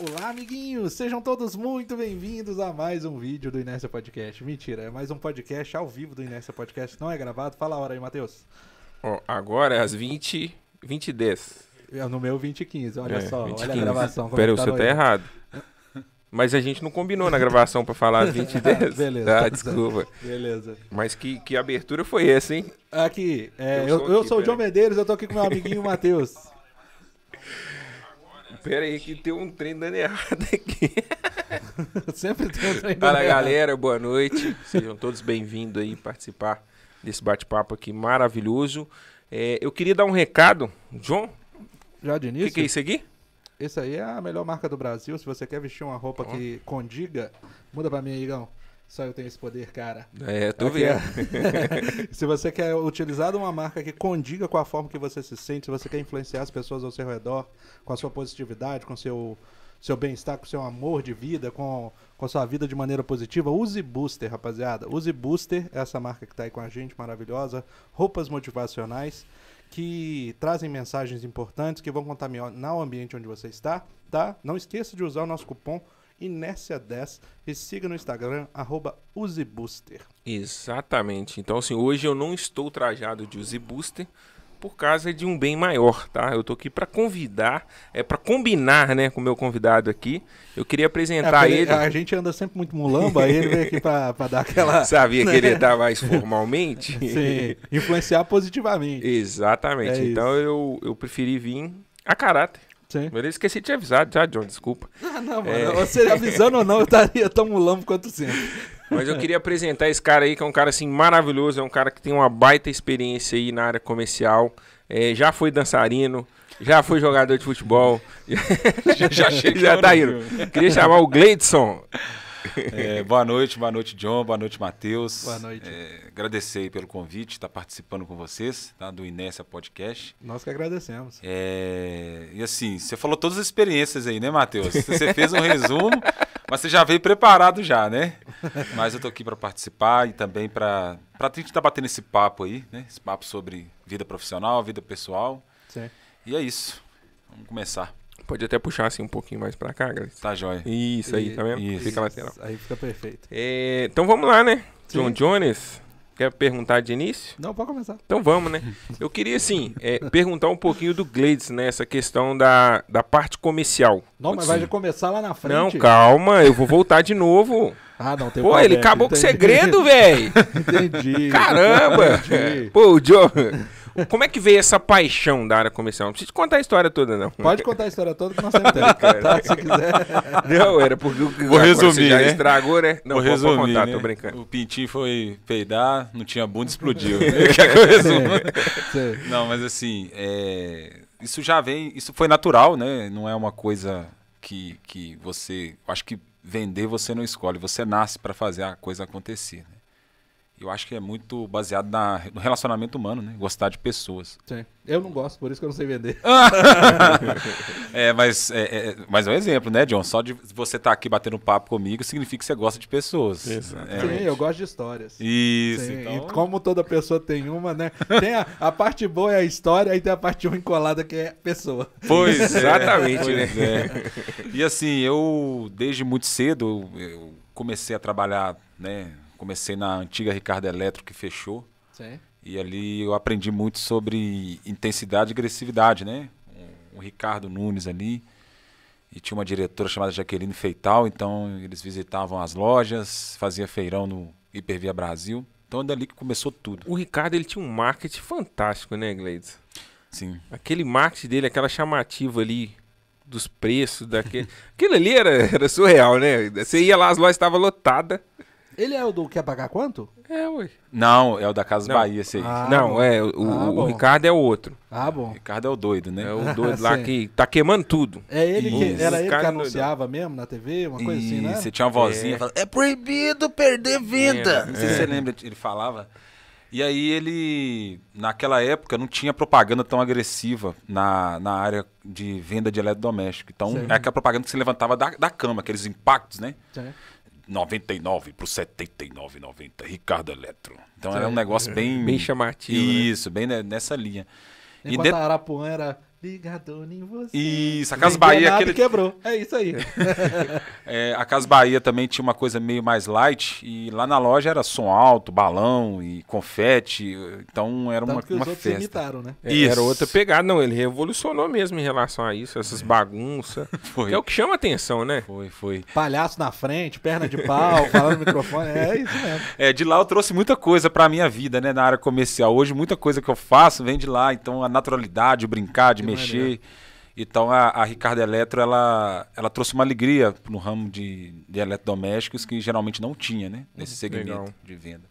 Olá, amiguinhos! Sejam todos muito bem-vindos a mais um vídeo do Inércia Podcast. Mentira, é mais um podcast ao vivo do Inércia Podcast, não é gravado. Fala a hora aí, Matheus. agora é às 20, 20 e 10. É, no meu, 20 e 15, olha É, só, 20 olha a gravação. Pera, o é tá seu tá errado. Mas a gente não combinou na gravação para falar às 20 e 10. Ah, beleza. Ah, desculpa. Beleza. Mas que, que abertura foi essa, hein? Aqui, é, eu, eu sou, eu sou o John Medeiros, eu tô aqui com meu amiguinho Matheus. Pera aí que tem um trem dando errado aqui. Sempre tem um trem dando Fala, galera. Boa noite. Sejam todos bem-vindos aí participar desse bate-papo aqui maravilhoso. É, eu queria dar um recado. João? Já de início? O que, que é isso aqui? Isso aí é a melhor marca do Brasil. Se você quer vestir uma roupa oh. que condiga, muda pra mim aí, Igão. Só eu tenho esse poder, cara. É, tô vê. vendo. se você quer utilizar uma marca que condiga com a forma que você se sente, se você quer influenciar as pessoas ao seu redor, com a sua positividade, com seu seu bem-estar, com o seu amor de vida, com, com a sua vida de maneira positiva, use Booster, rapaziada. Use Booster, essa marca que está aí com a gente, maravilhosa. Roupas motivacionais que trazem mensagens importantes que vão contaminar o ambiente onde você está, tá? Não esqueça de usar o nosso cupom Inércia 10 e siga no Instagram, arroba UziBooster. Exatamente. Então, assim, hoje eu não estou trajado de Uzi Booster por causa de um bem maior, tá? Eu tô aqui para convidar, é para combinar, né, com o meu convidado aqui. Eu queria apresentar é, ele. A gente anda sempre muito mulamba, aí ele veio aqui para dar aquela. Sabia né? que ele ia mais formalmente? Sim, influenciar positivamente. Exatamente. É então eu, eu preferi vir a caráter. Sim. Eu esqueci de te avisar já, John, desculpa. Não, ah, não, mano. É... Você avisando ou não, eu estaria tão mulambo quanto sempre. Mas eu queria apresentar esse cara aí, que é um cara assim maravilhoso, é um cara que tem uma baita experiência aí na área comercial. É, já foi dançarino, já foi jogador de futebol. já, já, já, já tá indo. Queria chamar o Gleidson. É, boa noite, boa noite, John, boa noite, Matheus. Boa noite. É, agradecer pelo convite, estar tá participando com vocês, tá, do Inércia Podcast. Nós que agradecemos. É, e assim, você falou todas as experiências aí, né, Matheus? Você fez um resumo, mas você já veio preparado já, né? Mas eu tô aqui para participar e também para a gente estar tá batendo esse papo aí, né? Esse papo sobre vida profissional, vida pessoal. Sim. E é isso. Vamos começar. Pode até puxar assim um pouquinho mais pra cá, Grace. Tá jóia. Isso aí, e, tá vendo? Isso, fica lateral. Aí fica perfeito. É, então vamos lá, né? Sim. John Jones, quer perguntar de início? Não, pode começar. Então vamos, né? Eu queria, assim, é, perguntar um pouquinho do Glades, né? Essa questão da, da parte comercial. Não, mas ser. vai começar lá na frente. Não, calma, eu vou voltar de novo. Ah, não, tem Pô, ele acabou entendi. com o segredo, velho. Entendi. Caramba! Entendi. Pô, o John... Como é que veio essa paixão da área comercial? Não precisa contar a história toda, não. Pode contar a história toda que nós temos tempo, tá? Se quiser. Não, era porque vou resumir, já né? estragou, né? Não, vou, vou resumir, contar, né? tô brincando. O Pintinho foi peidar, não tinha bunda, explodiu. Quer que eu resuma? não, mas assim, é... isso já vem, isso foi natural, né? Não é uma coisa que, que você... Acho que vender você não escolhe, você nasce para fazer a coisa acontecer, né? Eu acho que é muito baseado na, no relacionamento humano, né? Gostar de pessoas. Sim. Eu não gosto, por isso que eu não sei vender. é, mas é, é, mas é um exemplo, né, John? Só de você estar tá aqui batendo papo comigo significa que você gosta de pessoas. Isso. É, Sim, eu gosto de histórias. Isso. Sim, então... E como toda pessoa tem uma, né? Tem a, a parte boa é a história e tem a parte ruim colada que é pessoa. Pois, é, exatamente, pois né? É. E assim, eu desde muito cedo eu comecei a trabalhar, né? Comecei na antiga Ricardo Eletro, que fechou. Sim. E ali eu aprendi muito sobre intensidade e agressividade, né? O Ricardo Nunes ali. E tinha uma diretora chamada Jaqueline Feital, então eles visitavam as lojas, fazia feirão no Hipervia Brasil. Então é dali que começou tudo. O Ricardo ele tinha um marketing fantástico, né, Gleides? Sim. Aquele marketing dele, aquela chamativa ali dos preços, daquele. Aquilo ali era, era surreal, né? Você ia lá, as lojas estavam lotadas. Ele é o do Quer Pagar Quanto? É, ué. Não, é o da Casa Não. Bahia, esse aí. Ah, não, bom. é, o, Ah, o Ricardo é o outro. Ah, bom. O Ricardo é o doido, né? É o doido lá que tá queimando tudo. É ele que, era ele que é anunciava mesmo na TV, uma coisa assim, né? você tinha uma vozinha, É. é proibido perder vida. É. Não sei se você é. lembra, ele falava. E aí ele, naquela época, não tinha propaganda tão agressiva na, na área de venda de eletrodoméstico. Então, Sim. é aquela propaganda que se levantava da, da cama, aqueles impactos, né? É. 99 para 79, 90, Ricardo Eletro. Então era é um negócio bem. Bem chamativo. Né? Isso, né? bem nessa linha. Enquanto e de... a Arapuã era Ligador em você. Isso, a Casa Bahia. Aquele... quebrou. É isso aí. é, a Casa Bahia também tinha uma coisa meio mais light. E lá na loja era som alto, balão e confete. Então era Tanto uma, que uma festa. Imitaram, né? É, isso. Era outra pegada. Não, ele revolucionou mesmo em relação a isso, essas é. bagunças. Foi. Que é o que chama atenção, né? Foi, foi. Palhaço na frente, perna de pau, falando no microfone. É isso mesmo. É, de lá eu trouxe muita coisa pra minha vida, né? Na área comercial. Hoje, muita coisa que eu faço vem de lá. Então, a naturalidade, o brincar, de mexer mexer. Então a, a Ricardo Eletro ela, ela trouxe uma alegria no ramo de, de eletrodomésticos que geralmente não tinha, né? Nesse uhum. segmento Legal. de venda.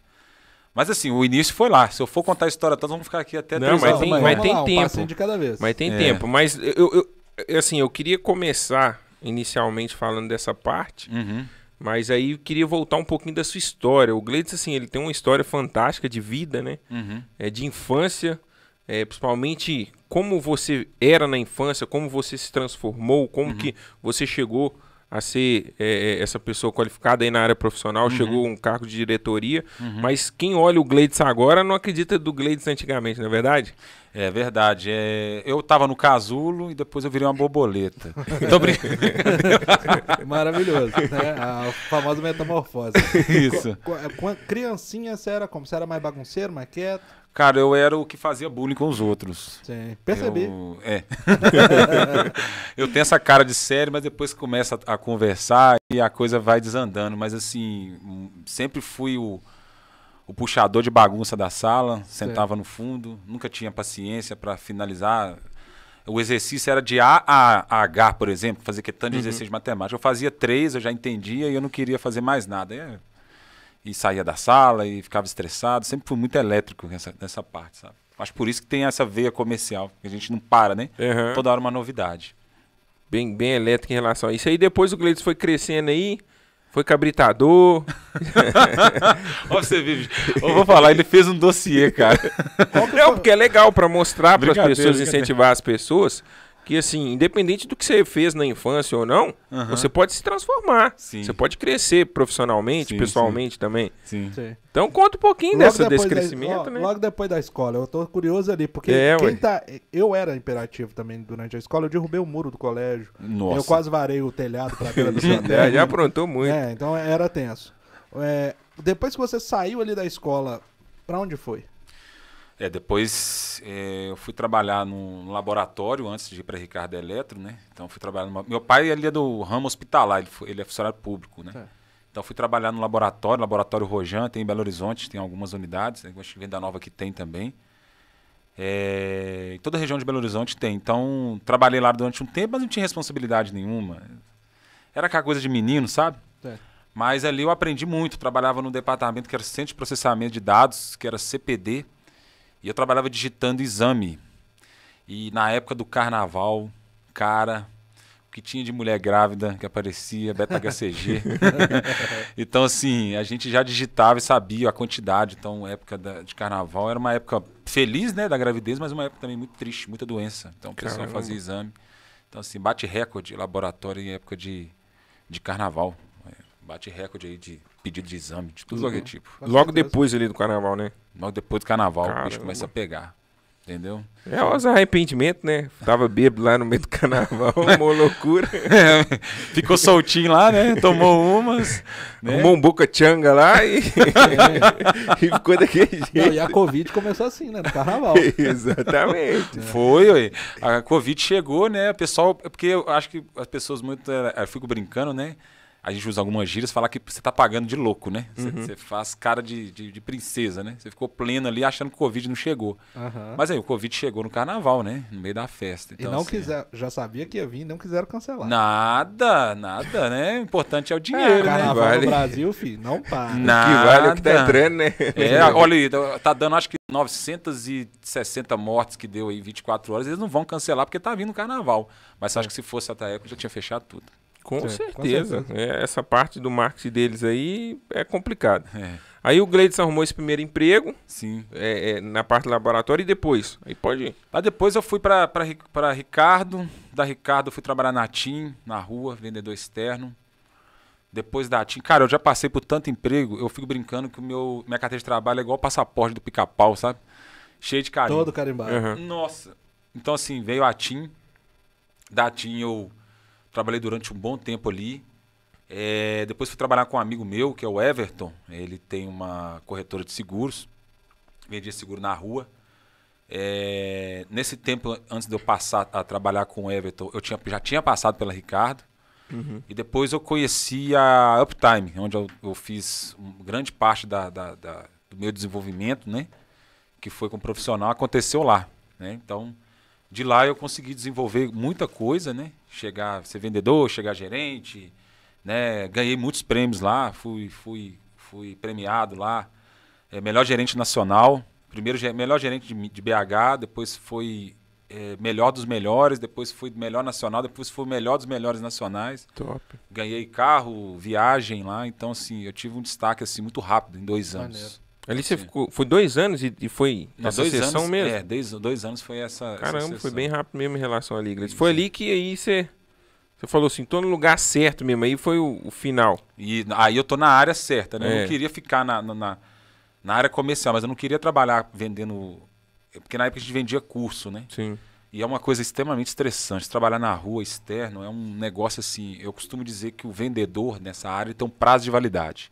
Mas assim, o início foi lá. Se eu for contar a história toda, vamos ficar aqui até não, três mas horas tem, Mas tem lá, tempo. Um de cada vez. Mas tem é. tempo. Mas eu, eu, assim, eu queria começar inicialmente falando dessa parte. Uhum. Mas aí eu queria voltar um pouquinho da sua história. O Gleitz, assim, ele tem uma história fantástica de vida, né? Uhum. É de infância é, principalmente como você era na infância, como você se transformou, como uhum. que você chegou a ser é, é, essa pessoa qualificada aí na área profissional, uhum. chegou a um cargo de diretoria, uhum. mas quem olha o Gleitz agora não acredita do Gleitz antigamente, não é verdade? É verdade. É... Eu estava no casulo e depois eu virei uma borboleta. Tô brincando. Maravilhoso, né? A famosa metamorfose. Isso. Com, criancinha, você era como? Você era mais bagunceiro, mais quieto? Cara, eu era o que fazia bullying com os outros. Sim, percebi. Eu, é. eu tenho essa cara de sério, mas depois começa a, a conversar e a coisa vai desandando. Mas assim, hum, sempre fui o, o puxador de bagunça da sala, sentava Sim. no fundo, nunca tinha paciência para finalizar. O exercício era de A a H, por exemplo, fazer que tanto de uhum. exercício de matemática. Eu fazia três, eu já entendia e eu não queria fazer mais nada. É, e saía da sala e ficava estressado. Sempre fui muito elétrico nessa, nessa parte, sabe? Acho por isso que tem essa veia comercial, que a gente não para, né? Uhum. Toda hora uma novidade. Bem, bem elétrico em relação a isso. Aí depois o Gleidson foi crescendo aí, foi cabritador. Olha você, vive. Eu vou falar, ele fez um dossiê, cara. Não, porque é legal para mostrar para as pessoas, incentivar as pessoas que assim, independente do que você fez na infância ou não, você pode se transformar. Sim. Você pode crescer profissionalmente, sim, pessoalmente sim. também. Então conta um pouquinho logo dessa, desse crescimento, da, ó, né? Logo depois da escola, eu tô curioso ali, porque é, quem ué. tá. Eu era imperativo também durante a escola, eu derrubei o muro do colégio. Nossa. Eu quase varei o telhado pra beira do janela. É, já aprontou muito. É, então era tenso. É, depois que você saiu ali da escola, pra onde foi? É, depois é, eu fui trabalhar num laboratório antes de ir para Ricardo Eletro, né? Então fui trabalhar numa... Meu pai ele é do ramo hospitalar, ele, foi, ele é funcionário público, né? É. Então fui trabalhar no laboratório, laboratório Rojan, tem em Belo Horizonte, tem algumas unidades, né? acho que Venda Nova que tem também. É, toda a região de Belo Horizonte tem. Então trabalhei lá durante um tempo, mas não tinha responsabilidade nenhuma. Era aquela coisa de menino, sabe? É. Mas ali eu aprendi muito. Trabalhava no departamento que era Centro de Processamento de Dados, que era CPD, e eu trabalhava digitando exame. E na época do carnaval, cara, o que tinha de mulher grávida que aparecia, beta-HCG. então, assim, a gente já digitava e sabia a quantidade. Então, época da, de carnaval era uma época feliz, né, da gravidez, mas uma época também muito triste, muita doença. Então, o pessoal fazia exame. Então, assim, bate recorde laboratório em época de, de carnaval. É, bate recorde aí de pedido de exame, de tudo uhum. qualquer tipo. Logo depois ali do carnaval, né? Logo depois do carnaval, o bicho começa a pegar. Entendeu? É, os arrependimentos, né? Tava bêbado lá no meio do carnaval, uma loucura. É, ficou soltinho lá, né? Tomou umas. Né? Tomou um boca tchanga lá e... e ficou daquele jeito. Não, e a Covid começou assim, né? No carnaval. Exatamente. É. Foi, ué. a Covid chegou, né? O pessoal, é porque eu acho que as pessoas muito. É, eu fico brincando, né? a gente usa algumas gírias, falar que você tá pagando de louco, né? Você, uhum. faz cara de, de, de, princesa, né? Você ficou pleno ali achando que o Covid não chegou. Uhum. Mas aí, o Covid chegou no carnaval, né? No meio da festa. Então, e não assim, quiser, já sabia que ia vir não quiseram cancelar. Nada, nada, né? O importante é o é, dinheiro, é, né? o carnaval né? no Brasil, filho, não para. Nada. O que vale é o que tá entrando, né? É, olha aí, tá dando acho que 960 mortes que deu aí 24 horas, eles não vão cancelar porque tá vindo o carnaval. Mas é. acho que se fosse até a época já tinha fechado tudo? Com certo, certeza. Com certeza. É, essa parte do marketing deles aí é complicada. É. Aí o Gleidson arrumou esse primeiro emprego. Sim. É, é na parte do laboratório e depois? Aí pode ir. Aí depois eu fui para Ricardo. Da Ricardo eu fui trabalhar na TIM, na rua, vendedor externo. Depois da TIM. Cara, eu já passei por tanto emprego, eu fico brincando que o meu, minha carteira de trabalho é igual o passaporte do pica-pau, sabe? Cheio de carimbo. Todo carimbado. Uhum. Nossa. Então assim, veio a TIM. Da TIM eu Trabalhei durante um bom tempo ali. É, depois fui trabalhar com um amigo meu, que é o Everton. Ele tem uma corretora de seguros. Vendia seguro na rua. É, nesse tempo, antes de eu passar a trabalhar com o Everton, eu tinha, já tinha passado pela Ricardo. Uhum. E depois eu conheci a Uptime, onde eu, eu fiz grande parte da, da, da, do meu desenvolvimento, né? Que foi como profissional, aconteceu lá. Né? Então, de lá eu consegui desenvolver muita coisa, né? chegar, ser vendedor, chegar gerente, né? Ganhei muitos prêmios lá, fui, fui, fui premiado lá, é, melhor gerente nacional, primeiro melhor gerente de, de BH, depois foi é, melhor dos melhores, depois fui melhor nacional, depois fui melhor dos melhores nacionais. Top. Ganhei carro, viagem lá, então assim, eu tive um destaque assim muito rápido em dois anos. Ali você ficou. Foi dois anos e, e foi Não, essa sessão anos, mesmo? É, dois, dois anos foi essa. Caramba, essa foi bem rápido mesmo em relação à Liga. Foi ali que aí você. Você falou assim, tô no lugar certo mesmo, aí foi o, o final. E aí eu tô na área certa, né? É. Eu não é. queria ficar na, na, na, área comercial, mas eu não queria trabalhar vendendo. É, porque na época a gente vendia curso, né? Sim. E é uma coisa extremamente estressante. Trabalhar na rua externo é um negócio assim. Eu costumo dizer que o vendedor nessa área tem um prazo de validade.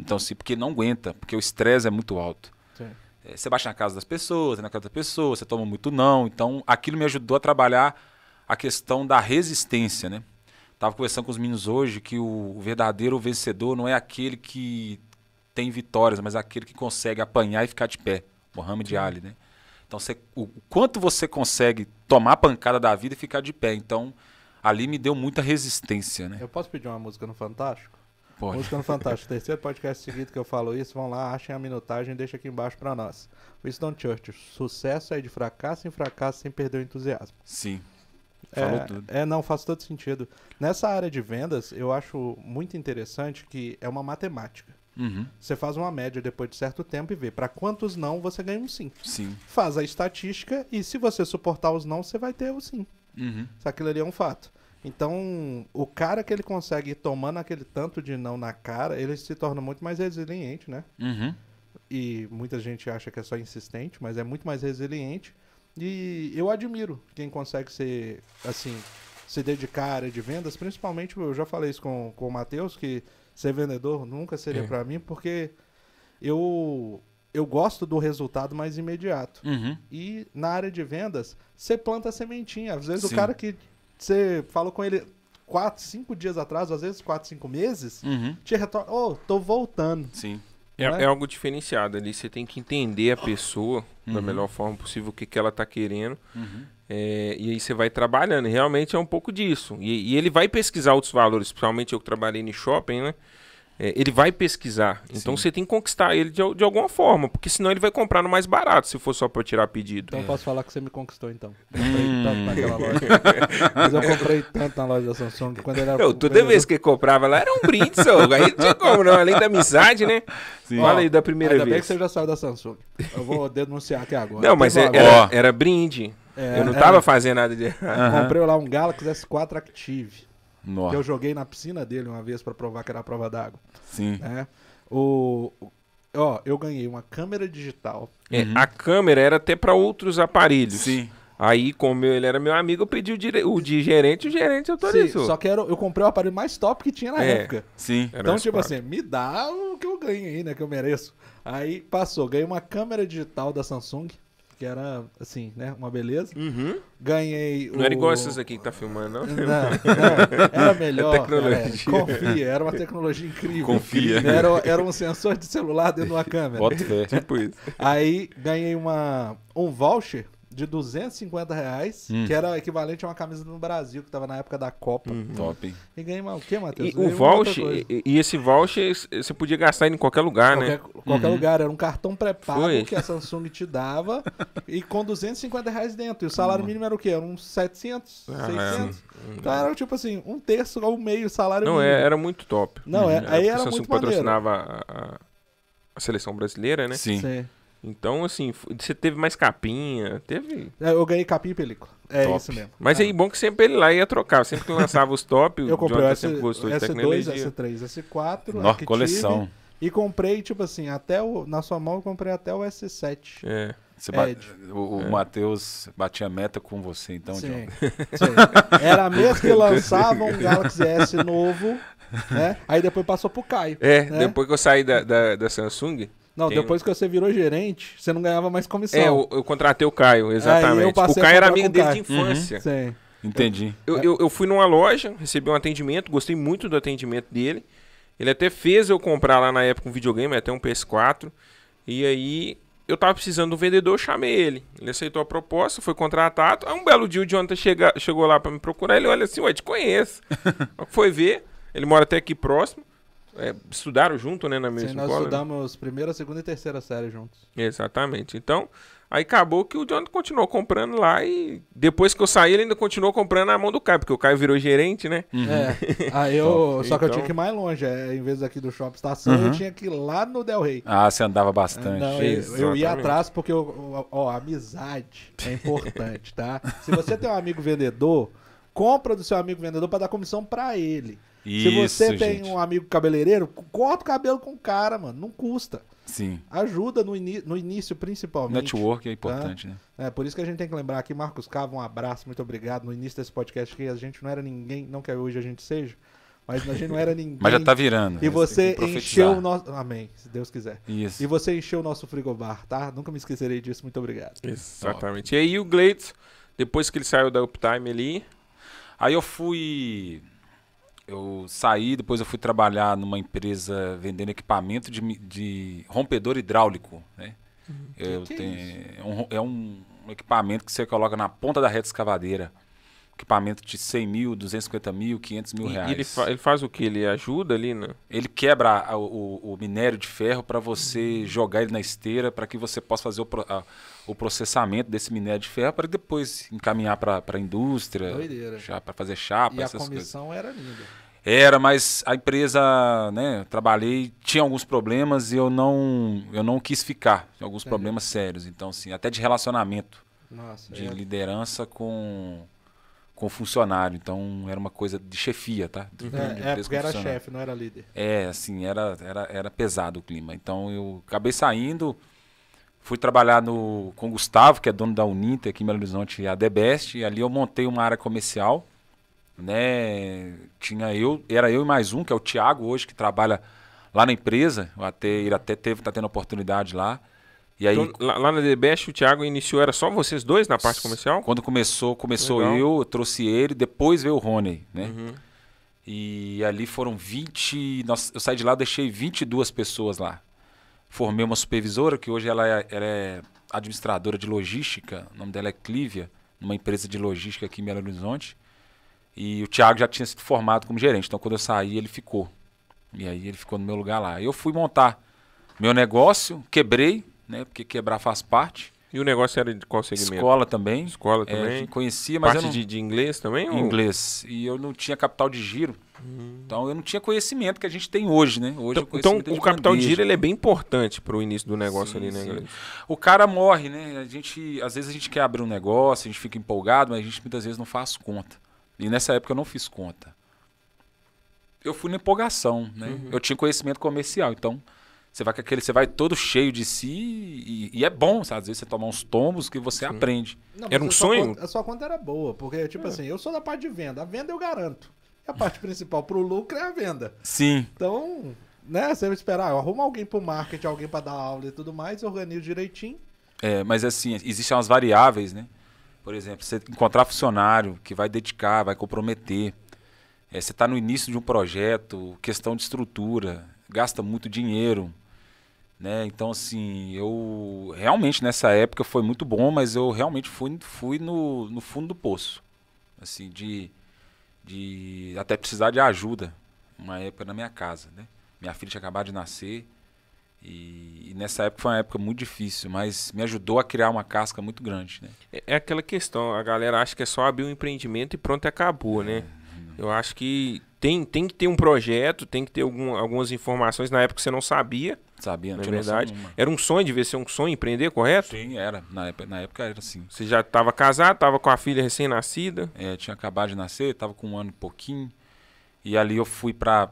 Então, assim, porque não aguenta, porque o estresse é muito alto. É, você baixa na casa das pessoas, é na casa da pessoa, você toma muito não. Então, aquilo me ajudou a trabalhar a questão da resistência, né? Tava conversando com os meninos hoje que o verdadeiro vencedor não é aquele que tem vitórias, mas aquele que consegue apanhar e ficar de pé. Mohamed Ali, né? Então, você, o, o quanto você consegue tomar a pancada da vida e ficar de pé. Então, ali me deu muita resistência, né? Eu posso pedir uma música no Fantástico? Pode. Música Fantástico. Terceiro podcast seguido que eu falo isso. Vão lá, achem a minutagem e deixem aqui embaixo pra nós. Winston Churchill. Sucesso é de fracasso em fracasso sem perder o entusiasmo. Sim. É, falou tudo. É, não, faz todo sentido. Nessa área de vendas, eu acho muito interessante que é uma matemática. Uhum. Você faz uma média depois de certo tempo e vê para quantos não você ganha um sim. Sim. Faz a estatística e se você suportar os não, você vai ter o sim. Uhum. Isso aquilo ali é um fato. Então, o cara que ele consegue tomando aquele tanto de não na cara, ele se torna muito mais resiliente, né? Uhum. E muita gente acha que é só insistente, mas é muito mais resiliente. E eu admiro quem consegue ser, assim, se dedicar à área de vendas. Principalmente, eu já falei isso com, com o Matheus, que ser vendedor nunca seria é. para mim, porque eu eu gosto do resultado mais imediato. Uhum. E na área de vendas, você planta a sementinha. Às vezes Sim. o cara que você falou com ele quatro, cinco dias atrás, às vezes quatro, cinco meses, uhum. te retorna, oh, tô voltando. Sim. É, é? é, algo diferenciado ali, você tem que entender a pessoa uhum. da melhor forma possível, o que, que ela tá querendo. Uhum. É, e aí você vai trabalhando, realmente é um pouco disso. E, e ele vai pesquisar outros valores, principalmente eu que trabalhei no shopping, né? é, ele vai pesquisar. Então você tem que conquistar ele de, de alguma forma, porque senão ele vai comprar no mais barato, se for só para tirar pedido. Então é. posso falar que você me conquistou, então. Comprei tanto naquela loja. Mas eu comprei tanto na loja da Samsung. Quando ele era, eu, toda vez eu... que comprava lá era um brinde, só. Aí não tinha não, além da amizade, né? Sim. Fala aí da primeira ainda vez. Ainda bem que você já saiu da Samsung. Eu vou denunciar aqui agora. Não, mas é, era, era, brinde. É, eu não tava fazendo nada de Uhum. Comprei lá um Galaxy S4 Active. Nossa. Que eu joguei na piscina dele uma vez para provar que era a prova d'água. Sim. Né? O, ó, eu ganhei uma câmera digital. É, uhum. A câmera era até para outros aparelhos. Sim. Aí, como ele era meu amigo, eu pedi o, dire... o de gerente, o gerente autorizou. Sim, só que era, eu comprei o aparelho mais top que tinha na é, época. Sim. Então, tipo assim, me dá o que eu ganho aí, né? Que eu mereço. Aí passou, ganhei uma câmera digital da Samsung que era, assim, né, uma beleza. Uhum. Ganhei o... Não era igual essas aqui que tá filmando, não? Não, não era melhor. É tecnologia. Era, é, confia, era uma tecnologia incrível. Confia. Era, era um sensor de celular dentro de uma câmera. Bota fé. Tipo isso. Aí ganhei uma, um voucher de 250 reais, hum. que era equivalente a uma camisa no Brasil, que tava na época da Copa. Uhum. Top. E ganhei o quê, Matheus? E, o voucher, e, esse voucher você podia gastar em qualquer lugar, né? qualquer, né? Qualquer uhum. lugar. Era um cartão pré-pago que a Samsung te dava e com 250 reais dentro. E o salário uhum. mínimo era o quê? Era uns 700, ah, 600. É. Então era tipo assim, um terço ou meio salário Não, é, mínimo. era muito top. Não, é, uhum. aí era, era muito maneiro. patrocinava a, a, a seleção brasileira, né? Sim. Sim. Então, assim, você teve mais capinha, teve... É, eu ganhei capinha e película. É top. isso mesmo. Mas é. aí, bom que sempre ele lá ia trocar. Sempre que lançava os top, eu comprei o Jonathan S, sempre gostou S2, de tecnologia. S2, S3, S4, Nossa, Active, coleção. E comprei, tipo assim, até o, na sua mão eu comprei até o S7. É. Ba... O, o é. Matheus batia meta com você, então, sim, John. Sim. Era mesmo que lançava um Galaxy S novo, né? Aí depois passou pro Caio. É, né? depois que eu saí da, da, da Samsung, não, Tem... depois que você virou gerente, você não ganhava mais comissão. É, eu, eu contratei o Caio, exatamente. O Caio era amigo desde a infância. Uhum. Sim. Entendi. Eu, eu, eu, fui numa loja, recebi um atendimento, gostei muito do atendimento dele. Ele até fez eu comprar lá na época um videogame, até um PS4. E aí eu tava precisando do vendedor, eu chamei ele. Ele aceitou a proposta, foi contratado. Aí um belo dia o Jonathan chega, chegou lá para me procurar. Ele olha assim, ué, te conheço. foi ver, ele mora até aqui próximo. É, estudaram junto, né, na mesma Sim, nós escola. Nós né? estudamos né? primeira, segunda e terceira série juntos. Exatamente. Então, aí acabou que o Jonathan continuou comprando lá e depois que eu saí, ele ainda continuou comprando na mão do Caio, porque o Caio virou gerente, né? Uhum. É. Aí ah, eu, então, só que eu tinha então que ir mais longe. É, em vez aqui do Shopping Estação, uhum. eu tinha que ir lá no Del Rey. Ah, você andava bastante. Não, eu, eu, ia atrás porque, eu, ó, amizade é importante, tá? Se você tem um amigo vendedor, compra do seu amigo vendedor para dar comissão para ele. Isso, Se você tem gente. um amigo cabeleireiro, corta o cabelo com o cara, mano. Não custa. Sim. Ajuda no, no início, principalmente. Network é tá? importante, tá? né? É, por isso que a gente tem que lembrar aqui, Marcos Cava, um abraço, muito obrigado. No início desse podcast que a gente não era ninguém, não que hoje a gente seja, mas a gente não era ninguém. mas já tá virando. E né? você encheu o nosso. Amém, se Deus quiser. Isso. E você encheu o nosso frigobar, tá? Nunca me esquecerei disso, muito obrigado. Exatamente. Top. E aí o Gleito, depois que ele saiu da Uptime ali, aí eu fui eu saí, depois eu fui trabalhar numa empresa vendendo equipamento de, de rompedor hidráulico. Né? Hum, eu que é tenho, é, um, é um equipamento que você coloca na ponta da reta escavadeira equipamento de 100 mil, 250 mil, 500 mil reais. E ele, fa ele faz o que? Ele ajuda ali, né? Ele quebra a, o, o, minério de ferro para você jogar ele na esteira, para que você possa fazer o, a, o processamento desse minério de ferro para depois encaminhar para a indústria, para fazer chapa, e essas coisas. a comissão coisas. era linda. Era, mas a empresa, né, trabalhei, tinha alguns problemas e eu não, eu não quis ficar. Tinha alguns Entendi. problemas sérios, então assim, até de relacionamento, Nossa, de é. liderança com com funcionário. Então era uma coisa de chefia, tá? De, é, de é porque era chefe, não era líder. É, assim, era, era, era pesado o clima. Então eu acabei saindo, fui trabalhar no, com o Gustavo, que é dono da Uninter aqui em Belo Horizonte, a Debest, e ali eu montei uma área comercial. Né? Tinha eu, era eu e mais um, que é o Thiago hoje, que trabalha lá na empresa. Até, ele até teve, tá tendo oportunidade lá. E aí, então, lá, lá, na DBS, o Thiago iniciou, era só vocês dois na parte comercial? Quando começou, começou Legal. eu, trouxe ele, depois veio o Rony, né? Uhum. E ali foram 20. eu saí de lá, deixei 22 pessoas lá. Formei uma supervisora, que hoje ela é, ela é administradora de logística, o nome dela é Clívia, numa empresa de logística aqui em Belo Horizonte. E o Thiago já tinha sido formado como gerente, então quando eu saí, ele ficou. E aí ele ficou no meu lugar lá. Eu fui montar meu negócio, quebrei, né? Porque quebrar faz parte. E o negócio era de qual segmento? Escola também. Escola é, também. É, conhecia, mas Parte não... de, de inglês também? Ou? Inglês. E eu não tinha capital de giro. Hum. Então eu não tinha conhecimento que a gente tem hoje, né? Hoje então, então o capital de giro ele é bem importante para o início do negócio sim, ali, né? O cara morre, né? A gente, às vezes a gente quer abrir um negócio, a gente fica empolgado, mas a gente muitas vezes não faz conta. E nessa época eu não fiz conta. Eu fui na empolgação, né? Uhum. Eu tinha conhecimento comercial, então você vai com aquele, você vai todo cheio de si e, e é bom, sabe? Às vezes você toma uns tombos que você Sim. aprende. Não, era um sonho? Conta, a sua conta era boa, porque, tipo é. assim, eu sou da parte de venda. A venda eu garanto. E a parte principal pro lucro é a venda. Sim. Então, né, você vai esperar, arruma alguém pro marketing, alguém para dar aula e tudo mais, organiza direitinho. É, mas assim, existem umas variáveis, né? Por exemplo, você encontrar funcionário que vai dedicar, vai comprometer. É, você está no início de um projeto, questão de estrutura, gasta muito dinheiro. Né? Então, assim, eu realmente nessa época foi muito bom, mas eu realmente fui, fui no, no fundo do poço. Assim, de, de até precisar de ajuda. Uma época na minha casa, né? Minha filha tinha acabado de nascer. E, e, nessa época foi uma época muito difícil, mas me ajudou a criar uma casca muito grande, né? É, é aquela questão, a galera acha que é só abrir um empreendimento e pronto, acabou, é, né? Eu acho que tem, tem que ter um projeto, tem que ter algum, algumas informações. Na época você não sabia, Sabia, não na verdade. Era um sonho, de ver ser um sonho empreender, correto? Sim, era. Na época, na época era assim. Você já estava casado, estava com a filha recém-nascida? É, tinha acabado de nascer, estava com um ano e pouquinho. E ali eu fui para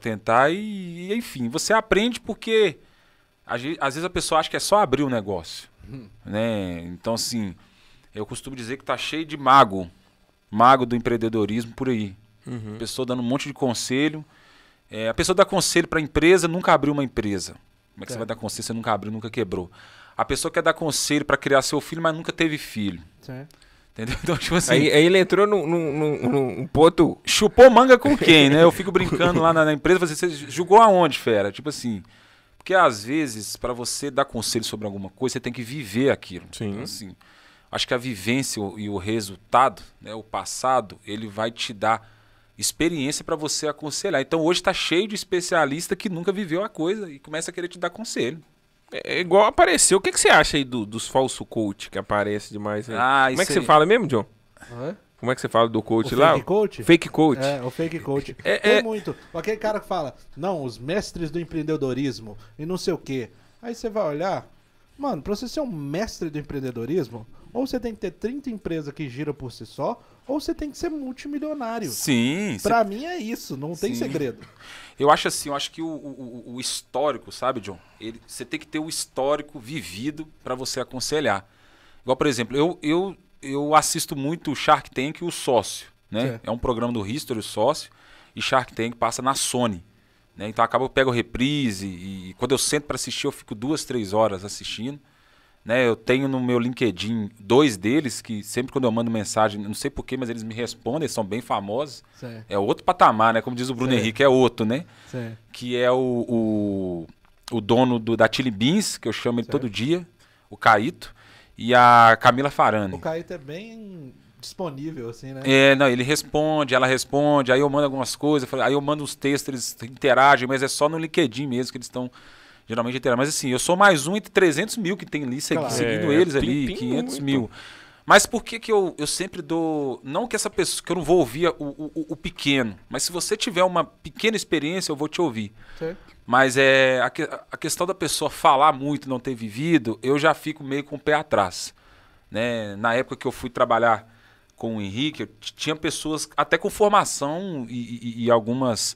tentar e, enfim, você aprende porque às vezes a pessoa acha que é só abrir o um negócio, hum. né? Então, assim, eu costumo dizer que tá cheio de mago, mago do empreendedorismo por aí. Uhum. Pessoa dando um monte de conselho é, a pessoa dá conselho para a empresa, nunca abriu uma empresa. Como é que você vai dar conselho você nunca abriu, nunca quebrou? A pessoa quer dar conselho para criar seu filho, mas nunca teve filho. Certo. Entendeu? Então, tipo assim, aí, aí ele entrou num, num, num, ponto. Chupou manga com quem, né? Eu fico brincando lá na, na empresa, você, você julgou aonde, fera? Tipo assim. Porque às vezes, para você dar conselho sobre alguma coisa, você tem que viver aquilo. Sim. Então, assim, acho que a vivência e o resultado, né, o passado, ele vai te dar experiência para você aconselhar. Então hoje está cheio de especialista que nunca viveu a coisa e começa a querer te dar conselho. É, é igual apareceu. O que, que você acha aí do, dos falso coach que aparece demais aí? Ah, Como é que aí. você fala mesmo, John? Como é que você fala do coach o lá? Fake coach? Fake coach. É, o fake coach. é, Tem é... muito. Aquele cara que fala, não, os mestres do empreendedorismo e não sei o quê. Aí você vai olhar, mano, pra você ser um mestre do empreendedorismo, ou você tem que ter 30 empresas que giram por si só, ou você tem que ser multimilionário. Sim. Para cê... mim é isso, não tem Sim. segredo. Eu acho assim, eu acho que o, o, o histórico, sabe, John? você tem que ter o histórico vivido para você aconselhar. Igual, por exemplo, eu, eu, eu assisto muito Shark Tank e o Sócio, né? É. é um programa do History, o Sócio, e Shark Tank passa na Sony. Né? Então acaba eu pego reprise e, e quando eu sento para assistir eu fico duas, três horas assistindo. Né, eu tenho no meu LinkedIn dois deles que sempre quando eu mando mensagem, não sei porquê, mas eles me respondem, são bem famosos. Certo. É outro patamar, né? Como diz o Bruno Henrique, é outro, né? Que é o, o, o dono do, da Chili Beans, que eu chamo ele todo dia, o Caíto, e a Camila Farani. O Caíto é bem disponível, assim, né? É, não, ele responde, ela responde, aí eu mando algumas coisas, aí eu mando uns textos, eles interagem, mas é só no LinkedIn mesmo que eles estão Geralmente inteira, é Mas assim, eu sou mais um entre 300 mil que tem ali, claro. seguindo é, eles ali, 500 muito. mil. Mas por que, que eu, eu sempre dou. Não que essa pessoa. que eu não vou ouvir o, o, o pequeno, mas se você tiver uma pequena experiência, eu vou te ouvir. Mas é, a, a questão da pessoa falar muito não ter vivido, eu já fico meio com o pé atrás. Né? Na época que eu fui trabalhar com o Henrique, tinha pessoas até com formação e, e, e algumas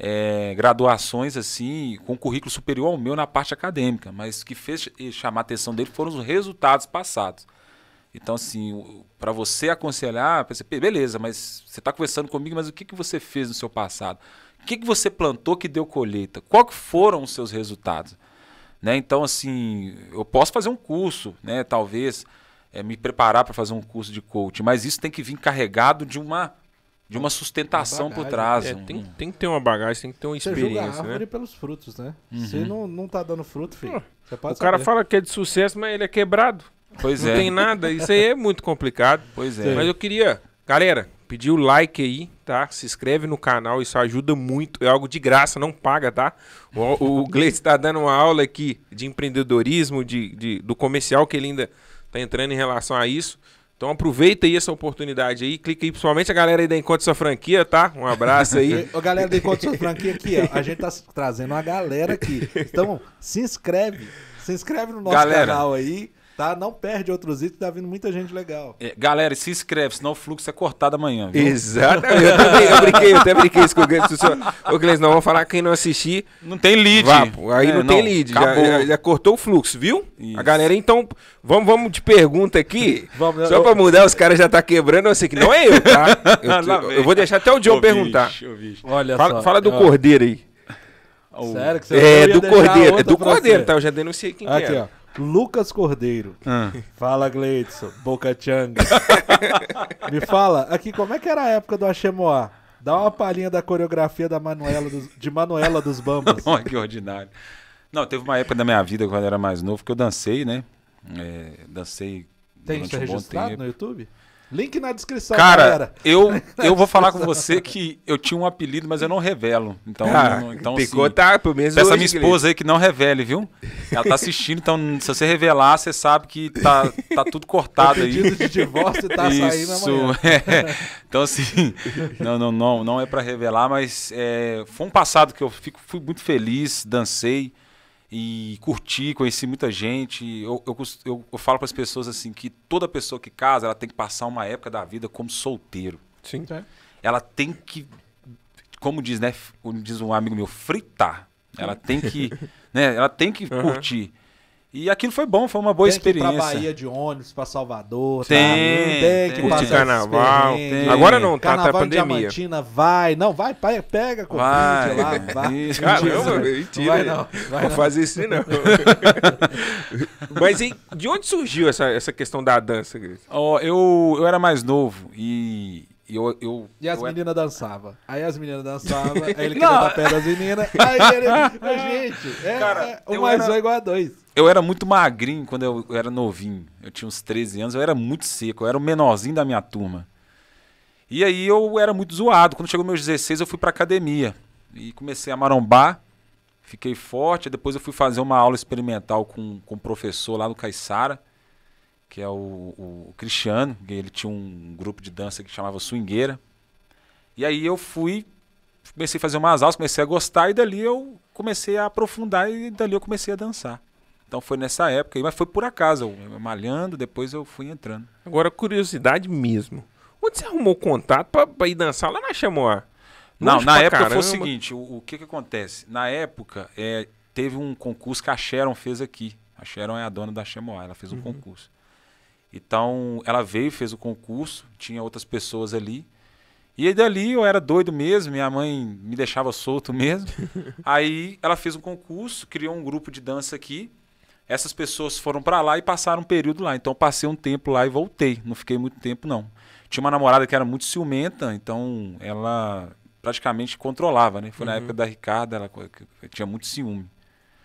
é, graduações assim com currículo superior ao meu na parte acadêmica, mas o que fez chamar a atenção dele foram os resultados passados. Então, assim, para você aconselhar, você, beleza, mas você está conversando comigo, mas o que, que você fez no seu passado? O que, que você plantou que deu colheita? Qual que foram os seus resultados? Né? Então, assim, eu posso fazer um curso, né? talvez é, me preparar para fazer um curso de coaching, mas isso tem que vir carregado de uma de uma sustentação uma bagagem, por trás. É, um... tem, tem, que ter uma bagagem, tem que ter uma experiência. Você julga a árvore né? pelos frutos, né? Uhum. Você não, não tá dando fruto, filho. Ah, o cara fala que é de sucesso, mas ele é quebrado. Pois não é. Não tem nada. Isso aí é muito complicado. Pois é. Mas eu queria, galera, pedir o like aí, tá? Se inscreve no canal, isso ajuda muito. É algo de graça, não paga, tá? O, o Gleice tá dando uma aula aqui de empreendedorismo, de, de, do comercial que ele ainda tá entrando em relação a isso. Então aproveita aí essa oportunidade aí, clica aí, principalmente a galera aí da Encontro Sua Franquia, tá? Um abraço aí. a galera da Encontro Sua Franquia aqui, ó, a gente tá trazendo uma galera aqui. Então, se inscreve, se inscreve no nosso galera, canal aí. Tá? Não perde outros itens, tá vindo muita gente legal. É, galera, se inscreve, senão o fluxo é cortado amanhã. Viu? Exatamente. Eu, também, eu brinquei, eu até brinquei isso com o Gleison. Assim, ô, Gleison, não, vamos falar quem não assistir. Não tem lead. Vá, aí é, não, não, tem lead. Já, já, já, cortou o fluxo, viu? Isso. A galera, então, vamos, vamos de pergunta aqui. vamos, Só para pra mudar, os caras já tá quebrando. Eu sei que não é eu, tá? Eu, eu vou deixar até o John ô, perguntar. Bicho, bicho. Olha fala, só. fala do ó. Cordeiro aí. Sério que você É, do Cordeiro. É do Cordeiro, tá? Eu já denunciei quem aqui, é. Ó. Lucas Cordeiro. Ah. Fala, Gleidson. Boca Changa. Me fala, aqui, como é que era a época do Axemoá? Dá uma palhinha da coreografia da Manuela dos, de Manuela dos Bambas. que ordinário. Não, teve uma época da minha vida, quando eu era mais novo, que eu dancei, né? É, dancei. Tem isso um registrado no YouTube? Link na descrição, Cara, galera. eu, eu vou falar com você que eu tinha um apelido, mas eu não revelo. Então, ah, então picou, assim, tá, pelo menos a minha esposa aí que não revele, viu? Ela tá assistindo, então se você revelar, você sabe que tá, tá tudo cortado o Pedido de divórcio tá Isso, saindo amanhã. É. Então, assim, não, não, não, não é para revelar, mas é, foi um passado que eu fico, fui muito feliz, dancei e curti, conheci muita gente. Eu, eu, eu, falo para as pessoas assim que toda pessoa que casa, ela tem que passar uma época da vida como solteiro. Sim. É. Ela tem que, como diz, né, diz um amigo meu, fritar. Ela tem que, né, ela tem que uhum. curtir. E aquilo foi bom, foi uma boa tem experiência. Tem que ir pra Bahia de ônibus, pra Salvador. Tem, tá? tem, tem que carnaval. Tem. Agora não, tá, carnaval tá pandemia. Diamantina, vai. Não, vai, pega Covid vai. lá, vai. Caramba, mentira. Vai não, vai vou fazer isso não. Mas e, de onde surgiu essa, essa questão da dança? Oh, eu, eu era mais novo e e, eu, eu, e as meninas dançavam. Aí as meninas dançavam, aí ele queria dar pé das meninas. Aí ele. Mas, gente, é, cara, é, um mais era... um é igual a dois eu era muito magrinho quando eu, era novinho. Eu tinha uns 13 anos, eu era muito seco, eu era o menorzinho da minha turma. E aí eu era muito zoado. Quando chegou meus 16, eu fui pra academia. E comecei a marombar, fiquei forte. Depois eu fui fazer uma aula experimental com, com um professor lá no Caixara que é o, o, Cristiano, ele tinha um grupo de dança que chamava Swingueira. E aí eu fui, comecei a fazer umas aulas, comecei a gostar, e dali eu comecei a aprofundar, e dali eu comecei a dançar. Então foi nessa época, mas foi por acaso, eu, malhando, depois eu fui entrando. Agora, curiosidade mesmo. Onde você arrumou contato para ir dançar lá na Chamoá? Não, na época caramba. foi o seguinte, o, o, que que acontece? Na época, é, teve um concurso que a Sharon fez aqui. A Sharon é a dona da Chamoá, ela fez um uhum. concurso. Então, ela veio, fez o concurso, tinha outras pessoas ali. E aí dali eu era doido mesmo, minha mãe me deixava solto mesmo. aí ela fez um concurso, criou um grupo de dança aqui essas pessoas foram para lá e passaram um período lá. Então passei um tempo lá e voltei. Não fiquei muito tempo, não. Tinha uma namorada que era muito ciumenta, então ela praticamente controlava, né? Foi uhum. na época da Ricarda, ela tinha muito ciúme.